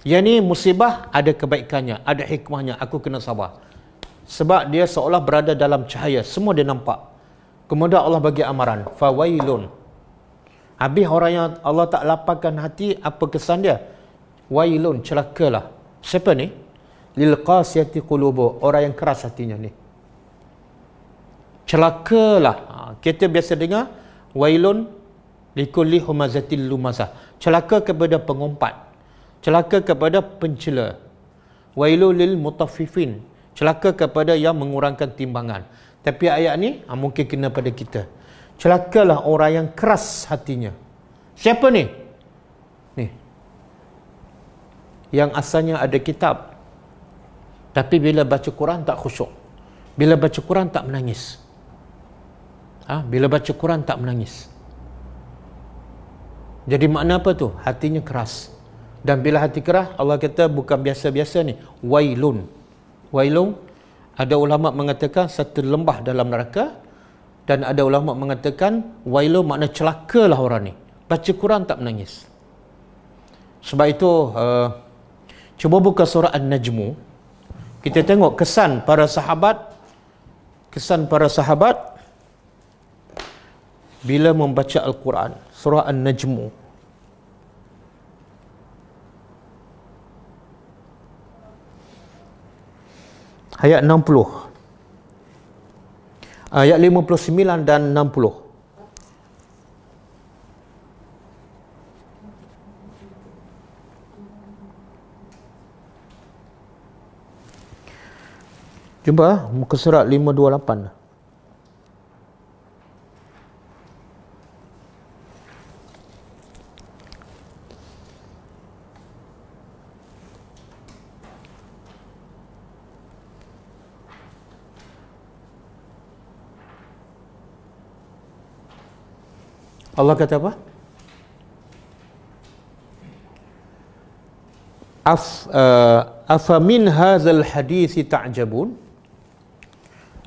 Yang ni musibah, ada kebaikannya, ada hikmahnya. Aku kena sabar. Sebab dia seolah berada dalam cahaya. Semua dia nampak. Kemudian Allah bagi amaran. Fawailun. Habis orang yang Allah tak lapangkan hati, apa kesan dia? Dia wailun celakalah siapa ni lil qasiyati qulubu orang yang keras hatinya ni celakalah ha, kita biasa dengar wailun likulli humazatil lumasa. celaka kepada pengumpat celaka kepada pencela wailul lil mutaffifin celaka kepada yang mengurangkan timbangan tapi ayat ni ha, mungkin kena pada kita celakalah orang yang keras hatinya siapa ni yang asalnya ada kitab tapi bila baca Quran tak khusyuk bila baca Quran tak menangis ah ha? bila baca Quran tak menangis jadi makna apa tu hatinya keras dan bila hati keras Allah kata bukan biasa-biasa ni wailun wailun ada ulama mengatakan satu lembah dalam neraka dan ada ulama mengatakan wailun makna celakalah orang ni baca Quran tak menangis sebab itu uh, Cuba buka surah An-Najmu. Kita tengok kesan para sahabat kesan para sahabat bila membaca Al-Quran surah An-Najmu ayat 60 ayat 59 dan 60. Jumpa ah, muka surat 528. Allah kata apa? Af uh, afa min hadzal hadisi ta'jabun?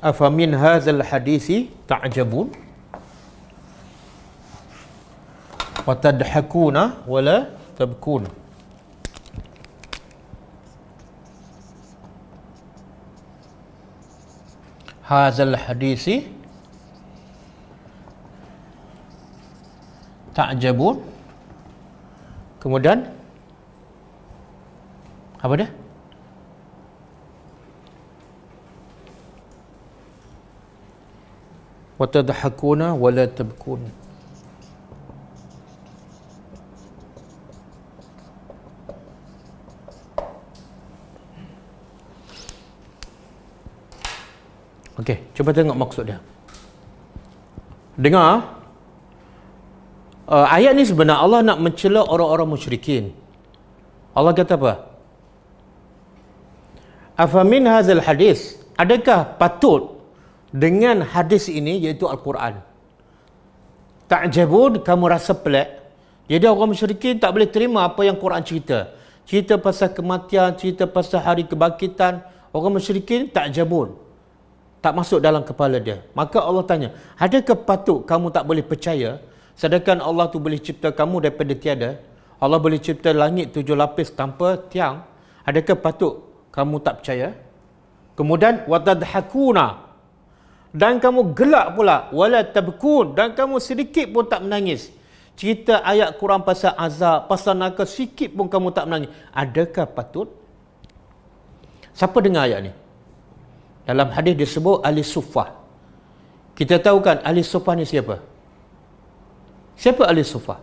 afa min hadzal hadisi ta'jabun wa tadhakuna wala tabkun hadzal hadisi ta'jabun kemudian apa dia wa tadhakuna wa la tabkun Okey, cuba tengok maksud dia. Dengar. Uh, ayat ni sebenarnya Allah nak mencela orang-orang musyrikin. Allah kata apa? Afamin hadzal hadis, adakah patut dengan hadis ini iaitu Al-Quran. tak Ta'jabun kamu rasa pelik. Jadi orang musyrikin tak boleh terima apa yang Quran cerita. Cerita pasal kematian, cerita pasal hari kebangkitan. Orang musyrikin tak jabun. Tak masuk dalam kepala dia. Maka Allah tanya, adakah patut kamu tak boleh percaya sedangkan Allah tu boleh cipta kamu daripada tiada? Allah boleh cipta langit tujuh lapis tanpa tiang. Adakah patut kamu tak percaya? Kemudian, وَتَدْحَكُونَ dan kamu gelak pula wala tabkun dan kamu sedikit pun tak menangis cerita ayat Quran pasal azab pasal neraka sikit pun kamu tak menangis adakah patut siapa dengar ayat ni dalam hadis disebut ahli sufah kita tahu kan ahli sufah ni siapa siapa ahli sufah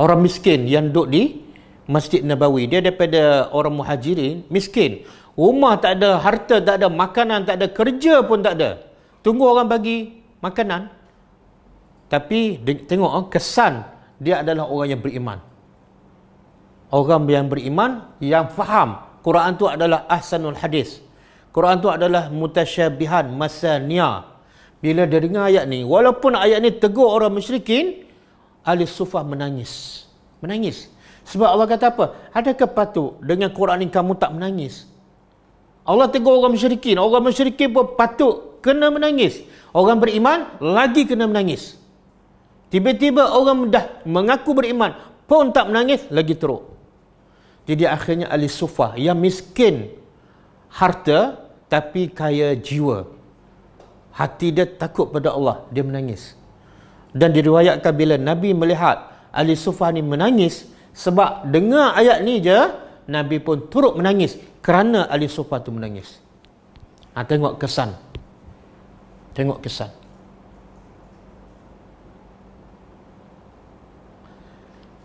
orang miskin yang duduk di Masjid Nabawi dia daripada orang muhajirin miskin Rumah tak ada, harta tak ada, makanan tak ada, kerja pun tak ada. Tunggu orang bagi makanan. Tapi tengok oh, kesan dia adalah orang yang beriman. Orang yang beriman yang faham Quran tu adalah ahsanul hadis. Quran tu adalah mutasyabihan masania. Bila dia dengar ayat ni, walaupun ayat ni tegur orang musyrikin, ahli sufah menangis. Menangis. Sebab Allah kata apa? Adakah patut dengan Quran ni kamu tak menangis? Allah tegur orang musyrikin. Orang musyrikin pun patut kena menangis. Orang beriman lagi kena menangis. Tiba-tiba orang dah mengaku beriman pun tak menangis lagi teruk. Jadi akhirnya Ali Sufah yang miskin harta tapi kaya jiwa. Hati dia takut pada Allah. Dia menangis. Dan diriwayatkan bila Nabi melihat Ali Sufah ni menangis sebab dengar ayat ni je Nabi pun turut menangis kerana Ali sufa tu menangis. Ha, tengok kesan. Tengok kesan.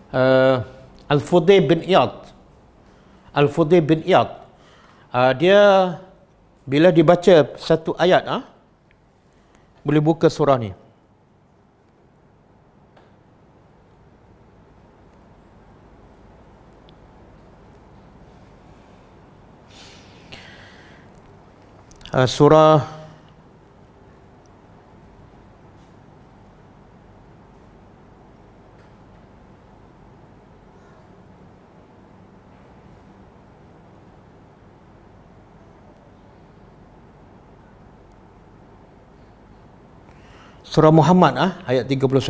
Uh, Al-Fudhi bin Iyad. Al-Fudhi bin Iyad. Uh, dia bila dibaca satu ayat ah ha? boleh buka surah ni. Uh, surah Surah Muhammad ah ayat 31.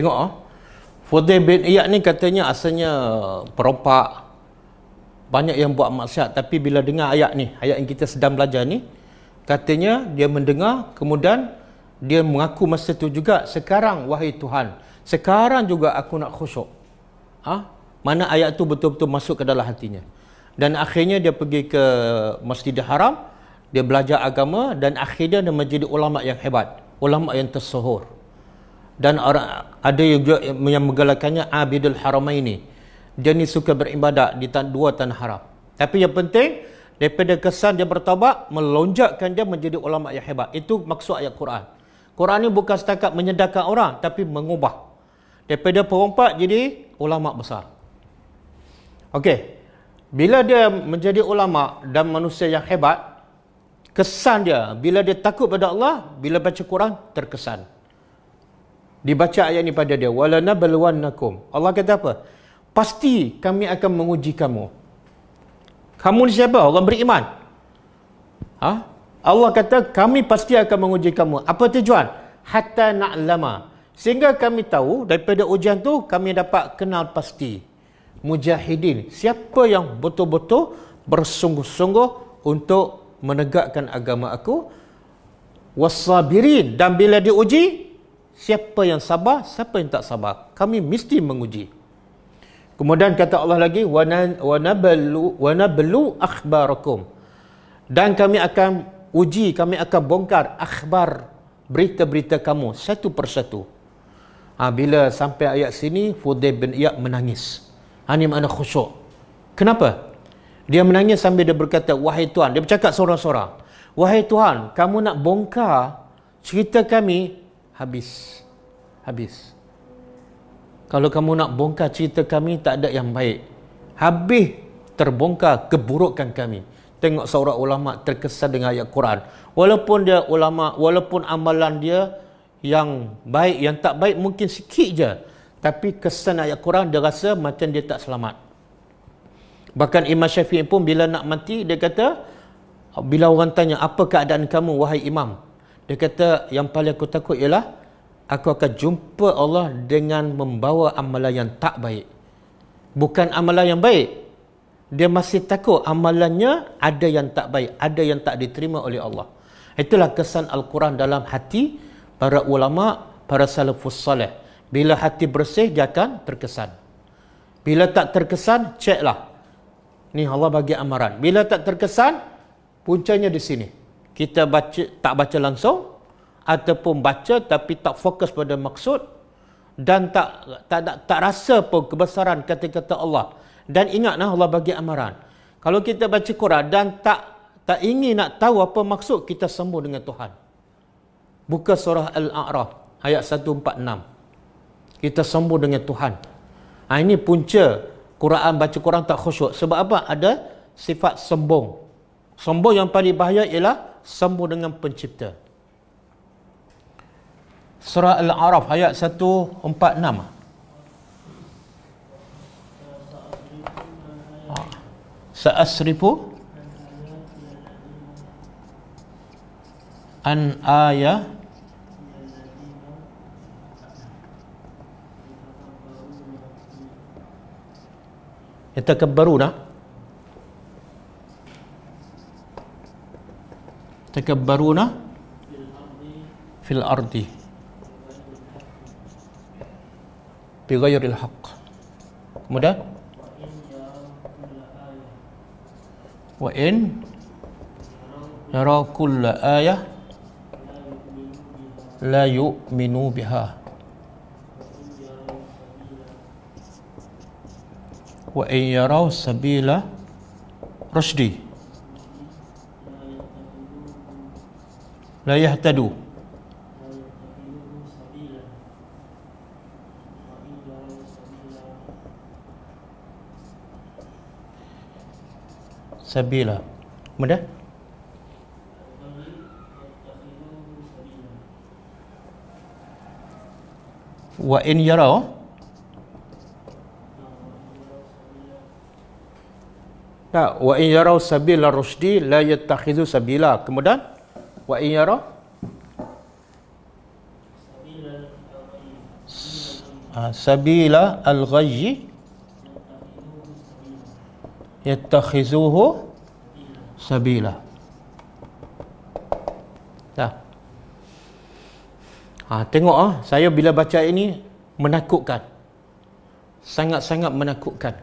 Tengok ah. Fudail bin Iyad ni katanya asalnya perompak banyak yang buat maksiat tapi bila dengar ayat ni, ayat yang kita sedang belajar ni, katanya dia mendengar kemudian dia mengaku masa tu juga sekarang wahai Tuhan, sekarang juga aku nak khusyuk. Ah, ha? mana ayat tu betul-betul masuk ke dalam hatinya. Dan akhirnya dia pergi ke masjid Haram, dia belajar agama dan akhirnya dia menjadi ulama yang hebat, ulama yang tersohor dan orang, ada juga yang menggalakannya Abidul Haramain ini. Dia ni suka beribadat di dua tanah haram. Tapi yang penting daripada kesan dia bertaubat melonjakkan dia menjadi ulama yang hebat. Itu maksud ayat Quran. Quran ni bukan setakat menyedarkan orang tapi mengubah daripada perompak jadi ulama besar. Okey. Bila dia menjadi ulama dan manusia yang hebat, kesan dia bila dia takut pada Allah, bila baca Quran terkesan. Dibaca ayat ini pada dia. Wala nabalwannakum. Allah kata apa? Pasti kami akan menguji kamu. Kamu ni siapa? Orang beriman. Ha? Allah kata kami pasti akan menguji kamu. Apa tujuan? Hatta na'lama. Sehingga kami tahu daripada ujian tu kami dapat kenal pasti. Mujahidin. Siapa yang betul-betul bersungguh-sungguh untuk menegakkan agama aku. Wasabirin. Dan bila diuji, siapa yang sabar siapa yang tak sabar kami mesti menguji kemudian kata Allah lagi wa nablu wa nablu dan kami akan uji kami akan bongkar akhbar berita-berita kamu satu persatu ha, bila sampai ayat sini Fudail bin Iyad menangis ini ha, makna khusyuk kenapa? dia menangis sambil dia berkata wahai Tuhan dia bercakap seorang-seorang wahai Tuhan kamu nak bongkar cerita kami habis habis kalau kamu nak bongkar cerita kami tak ada yang baik habis terbongkar keburukan kami tengok seorang ulama terkesan dengan ayat Quran walaupun dia ulama walaupun amalan dia yang baik yang tak baik mungkin sikit je tapi kesan ayat Quran dia rasa macam dia tak selamat bahkan Imam Syafi'i pun bila nak mati dia kata bila orang tanya apa keadaan kamu wahai imam dia kata yang paling aku takut ialah aku akan jumpa Allah dengan membawa amalan yang tak baik. Bukan amalan yang baik. Dia masih takut amalannya ada yang tak baik, ada yang tak diterima oleh Allah. Itulah kesan Al-Quran dalam hati para ulama, para salafus salih. Bila hati bersih, dia akan terkesan. Bila tak terkesan, ceklah. Ni Allah bagi amaran. Bila tak terkesan, puncanya di sini kita baca tak baca langsung ataupun baca tapi tak fokus pada maksud dan tak tak tak, tak rasa pun kebesaran kata-kata Allah dan ingatlah Allah bagi amaran kalau kita baca Quran dan tak tak ingin nak tahu apa maksud kita sembuh dengan Tuhan buka surah al-a'raf ayat 146 kita sembuh dengan Tuhan ha, ini punca Quran baca Quran tak khusyuk sebab apa ada sifat sembung sembung yang paling bahaya ialah sembuh dengan pencipta. Surah Al-Araf ayat 146. Sa'asrifu an ayah Yang terkebaru dah تكبرون في الأرض بغير الحق مدى وإن يرى كل آية لا يؤمنوا بها وإن يروا سبيل رشدي la yahtadu sabila mudah wa in yara tak oh? wa in yara sabila rusdi la yattakhidhu sabila kemudian wa in yara ah, sabila al-ghayyi yattakhizuhu sabila dah ha tengok ah saya bila baca ini menakutkan sangat-sangat menakutkan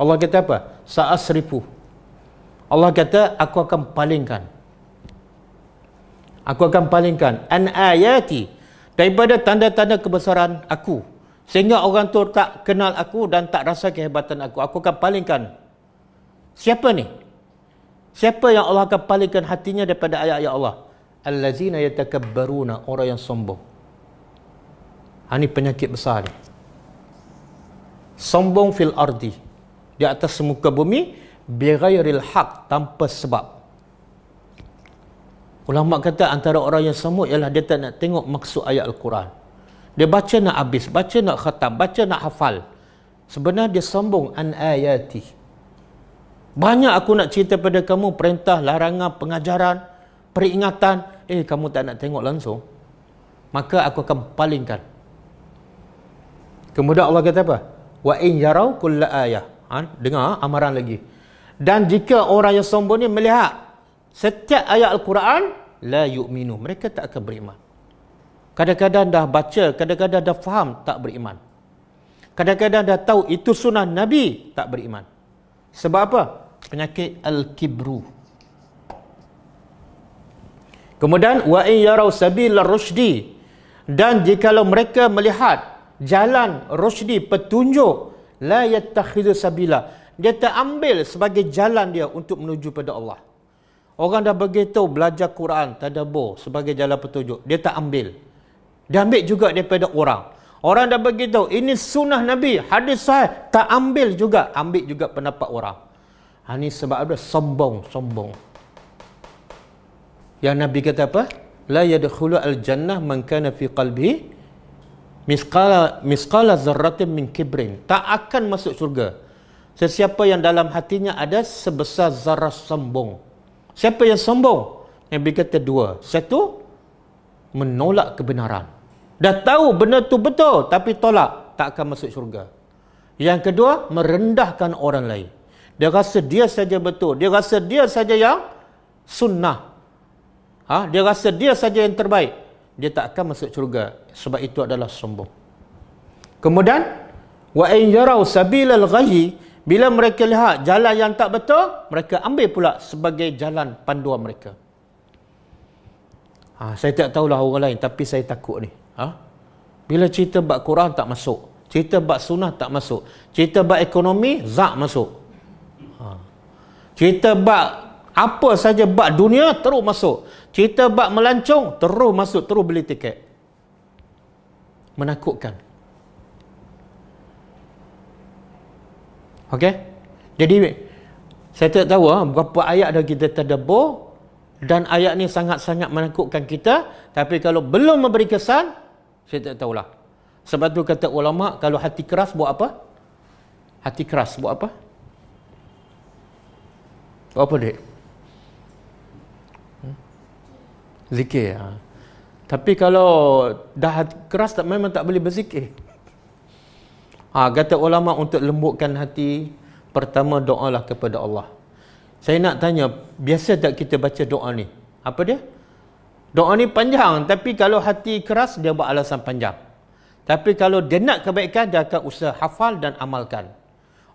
Allah kata apa sa'asrifu Allah kata aku akan palingkan aku akan palingkan an ayati daripada tanda-tanda kebesaran aku sehingga orang tu tak kenal aku dan tak rasa kehebatan aku aku akan palingkan siapa ni siapa yang Allah akan palingkan hatinya daripada ayat-ayat Allah allazina yatakabbaruna orang yang sombong ha, ini penyakit besar ni sombong fil ardi di atas muka bumi bighairil haq tanpa sebab Ulama kata antara orang yang semut ialah dia tak nak tengok maksud ayat Al-Quran. Dia baca nak habis, baca nak khatam, baca nak hafal. Sebenarnya dia sombong an ayati. Banyak aku nak cerita pada kamu perintah, larangan, pengajaran, peringatan, eh kamu tak nak tengok langsung. Maka aku akan palingkan. Kemudian Allah kata apa? Wa in yarau kull ayah. Ha? dengar ha, amaran lagi. Dan jika orang yang sombong ni melihat setiap ayat al-Quran, la yu'minu. Mereka tak akan beriman. Kadang-kadang dah baca, kadang-kadang dah faham, tak beriman. Kadang-kadang dah tahu itu sunnah Nabi, tak beriman. Sebab apa? Penyakit al-kibru. Kemudian wa in yaraw sabil ar-rusydi dan jikalau mereka melihat jalan rusydi petunjuk la yattakhidhu sabila dia tak ambil sebagai jalan dia untuk menuju pada Allah. Orang dah begitu belajar Quran, tadabur sebagai jalan petunjuk. Dia tak ambil. Dia ambil juga daripada orang. Orang dah begitu. Ini sunnah Nabi. Hadis sahih. Tak ambil juga. Ambil juga pendapat orang. Ini ha, sebab ada sombong. Sombong. Yang Nabi kata apa? La yadkhulu al-jannah man kana fi qalbi misqala misqala zarratin min kibrin. Tak akan masuk syurga. Sesiapa yang dalam hatinya ada sebesar zarah sombong. Siapa yang sombong? Nabi kata dua. Satu, menolak kebenaran. Dah tahu benda tu betul tapi tolak. Tak akan masuk syurga. Yang kedua, merendahkan orang lain. Dia rasa dia saja betul. Dia rasa dia saja yang sunnah. Ha? Dia rasa dia saja yang terbaik. Dia tak akan masuk syurga. Sebab itu adalah sombong. Kemudian, wa وَإِنْ sabila al الْغَيِّ bila mereka lihat jalan yang tak betul, mereka ambil pula sebagai jalan panduan mereka. Ha, saya tak tahulah orang lain, tapi saya takut ni. Ha? Bila cerita bab Quran tak masuk, cerita bab sunnah tak masuk, cerita bab ekonomi, zak masuk. Ha. Cerita bab apa saja bab dunia, terus masuk. Cerita bab melancong, terus masuk, terus beli tiket. Menakutkan. Okey. Jadi saya tak tahu ah, berapa ayat dah kita terdebur dan ayat ni sangat-sangat menakutkan kita tapi kalau belum memberi kesan saya tak tahulah. Sebab tu kata ulama kalau hati keras buat apa? Hati keras buat apa? Buat apa dek? Hmm? Zikir. ya. Tapi kalau dah keras tak memang tak boleh berzikir. Ha, kata ulama untuk lembutkan hati, pertama doalah kepada Allah. Saya nak tanya, biasa tak kita baca doa ni? Apa dia? Doa ni panjang, tapi kalau hati keras, dia buat alasan panjang. Tapi kalau dia nak kebaikan, dia akan usaha hafal dan amalkan.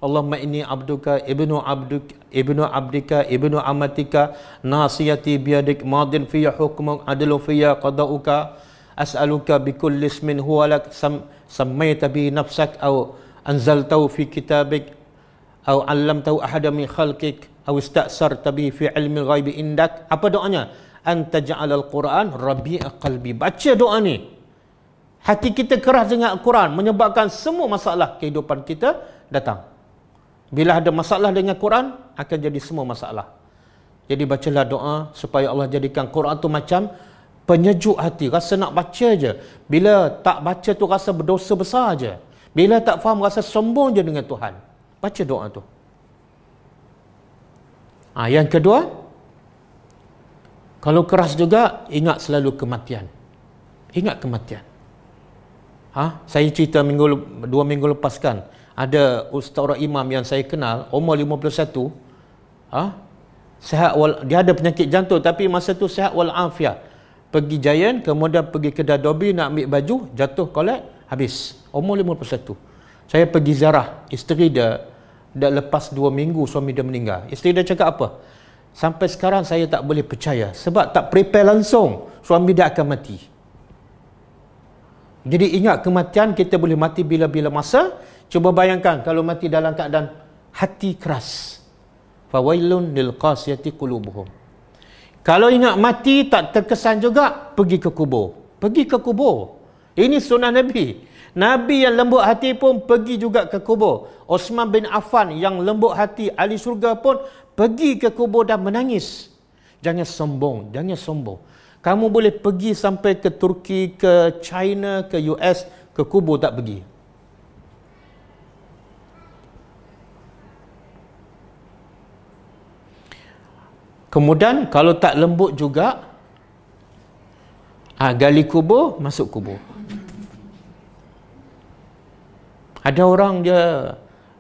Allah inni abduka ibnu abduk ibnu abdika ibnu amatika nasiyati biadik madin fiyah hukmuk adlu fiyah qada'uka as'aluka bi kulli ismin huwa lak sam samaita bi nafsak aw anzaltahu fi kitabik aw 'allamtahu ahada min khalqik aw ista'sarta bi fi 'ilmi ghaibi indak apa doanya an taj'al al-quran rabi'a qalbi baca doa ni hati kita keras dengan al-quran menyebabkan semua masalah kehidupan kita datang bila ada masalah dengan quran akan jadi semua masalah jadi bacalah doa supaya Allah jadikan quran tu macam penyejuk hati rasa nak baca je bila tak baca tu rasa berdosa besar je bila tak faham rasa sombong je dengan Tuhan baca doa tu ha, yang kedua kalau keras juga ingat selalu kematian ingat kematian ha? saya cerita minggu, dua minggu lepas kan ada ustaz orang imam yang saya kenal umur 51 ha? sehat wal, dia ada penyakit jantung tapi masa tu sehat wal pergi jayan, kemudian pergi kedai Dobby nak ambil baju, jatuh kolat, habis. Umur 51. Saya pergi ziarah isteri dia dah lepas 2 minggu suami dia meninggal. Isteri dia cakap apa? Sampai sekarang saya tak boleh percaya sebab tak prepare langsung suami dia akan mati. Jadi ingat kematian kita boleh mati bila-bila masa. Cuba bayangkan kalau mati dalam keadaan hati keras. Fawailun lilqasiyati qulubuhum. Kalau ingat mati tak terkesan juga, pergi ke kubur. Pergi ke kubur. Ini sunnah Nabi. Nabi yang lembut hati pun pergi juga ke kubur. Osman bin Affan yang lembut hati Ali surga pun pergi ke kubur dan menangis. Jangan sombong, jangan sombong. Kamu boleh pergi sampai ke Turki, ke China, ke US, ke kubur tak pergi. Kemudian kalau tak lembut juga ha, gali kubur masuk kubur. Ada orang dia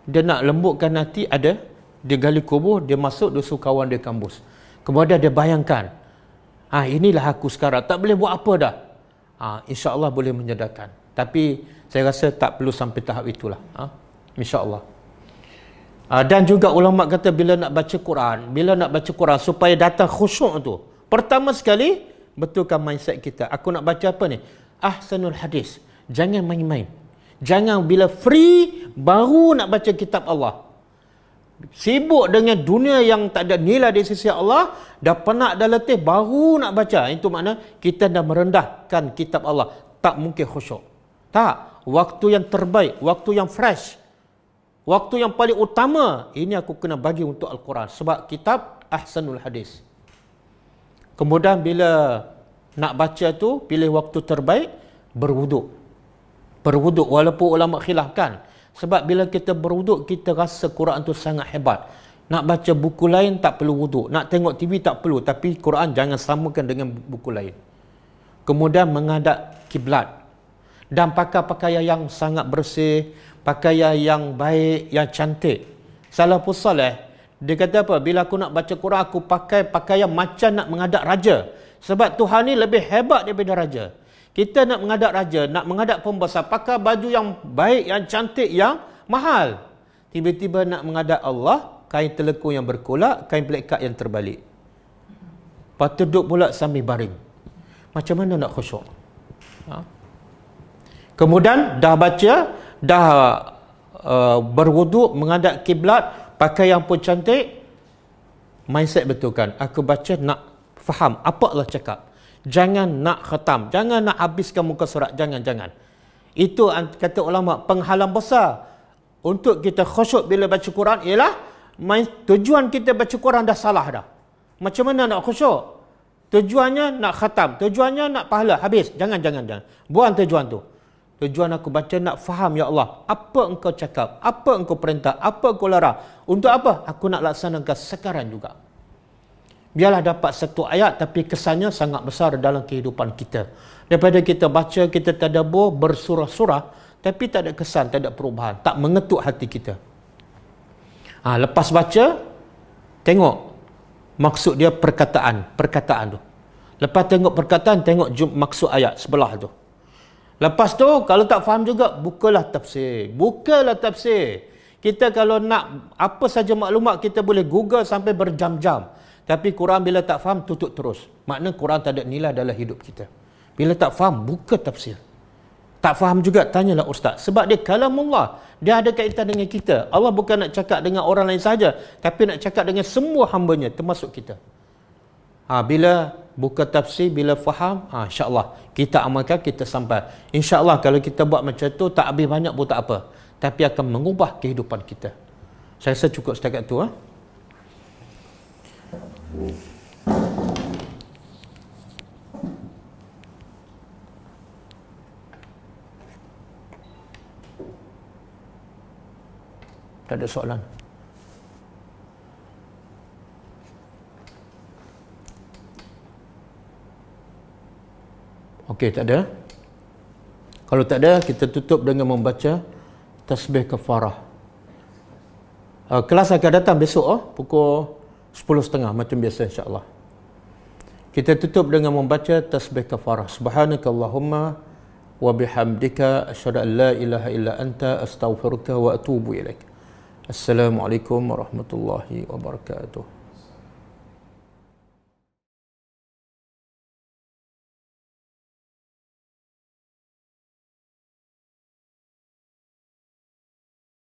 dia nak lembutkan hati ada dia gali kubur dia masuk dia suruh kawan dia kambus. Kemudian dia bayangkan ha, inilah aku sekarang tak boleh buat apa dah. Ha, ah, InsyaAllah boleh menyedarkan. Tapi saya rasa tak perlu sampai tahap itulah. Ha? InsyaAllah. Ah, dan juga ulama kata bila nak baca Quran, bila nak baca Quran supaya datang khusyuk tu. Pertama sekali, betulkan mindset kita. Aku nak baca apa ni? Ahsanul Hadis. Jangan main-main. Jangan bila free baru nak baca kitab Allah. Sibuk dengan dunia yang tak ada nilai di sisi Allah, dah penat dah letih baru nak baca. Itu makna kita dah merendahkan kitab Allah. Tak mungkin khusyuk. Tak. Waktu yang terbaik, waktu yang fresh waktu yang paling utama ini aku kena bagi untuk Al-Quran sebab kitab Ahsanul Hadis kemudian bila nak baca tu pilih waktu terbaik berwuduk berwuduk walaupun ulama khilafkan sebab bila kita berwuduk kita rasa Quran tu sangat hebat nak baca buku lain tak perlu wuduk nak tengok TV tak perlu tapi Quran jangan samakan dengan buku lain kemudian menghadap kiblat dan pakai pakaian yang sangat bersih pakaian yang baik, yang cantik. Salah pusat eh. Dia kata apa? Bila aku nak baca Quran, aku pakai pakaian macam nak mengadap raja. Sebab Tuhan ni lebih hebat daripada raja. Kita nak mengadap raja, nak mengadap pembesar, pakai baju yang baik, yang cantik, yang mahal. Tiba-tiba nak mengadap Allah, kain telekung yang berkolak, kain pelikat yang terbalik. Lepas duduk pula sambil baring. Macam mana nak khusyuk? Ha? Kemudian dah baca, dah uh, berwuduk menghadap kiblat pakai yang pun cantik mindset betul kan aku baca nak faham apa Allah cakap jangan nak khatam jangan nak habiskan muka surat jangan jangan itu kata ulama penghalang besar untuk kita khusyuk bila baca Quran ialah tujuan kita baca Quran dah salah dah macam mana nak khusyuk tujuannya nak khatam tujuannya nak pahala habis jangan jangan jangan buang tujuan tu Tujuan aku baca nak faham ya Allah, apa engkau cakap? Apa engkau perintah? Apa engkau larang? Untuk apa? Aku nak laksanakan sekarang juga. Biarlah dapat satu ayat tapi kesannya sangat besar dalam kehidupan kita. Daripada kita baca, kita tadabur, bersurah-surah tapi tak ada kesan, tak ada perubahan, tak mengetuk hati kita. Ha, lepas baca, tengok maksud dia perkataan, perkataan tu. Lepas tengok perkataan, tengok maksud ayat sebelah tu. Lepas tu kalau tak faham juga bukalah tafsir. Bukalah tafsir. Kita kalau nak apa saja maklumat kita boleh Google sampai berjam-jam. Tapi Quran bila tak faham tutup terus. Makna Quran tak ada nilai dalam hidup kita. Bila tak faham buka tafsir. Tak faham juga tanyalah ustaz. Sebab dia kalamullah. Dia ada kaitan dengan kita. Allah bukan nak cakap dengan orang lain saja, tapi nak cakap dengan semua hambanya termasuk kita. Ha, bila buka tafsir bila faham ha, insyaAllah kita amalkan kita sampai insyaAllah kalau kita buat macam tu tak habis banyak pun tak apa tapi akan mengubah kehidupan kita saya rasa cukup setakat tu ha? tak ada soalan Okey, tak ada. Kalau tak ada, kita tutup dengan membaca tasbih kafarah. Uh, kelas akan datang besok oh, pukul 10.30 macam biasa insyaAllah. Kita tutup dengan membaca tasbih kafarah. Subhanakallahumma wa bihamdika asyhadu an la ilaha illa anta astaghfiruka wa atubu ilaik. Assalamualaikum warahmatullahi wabarakatuh.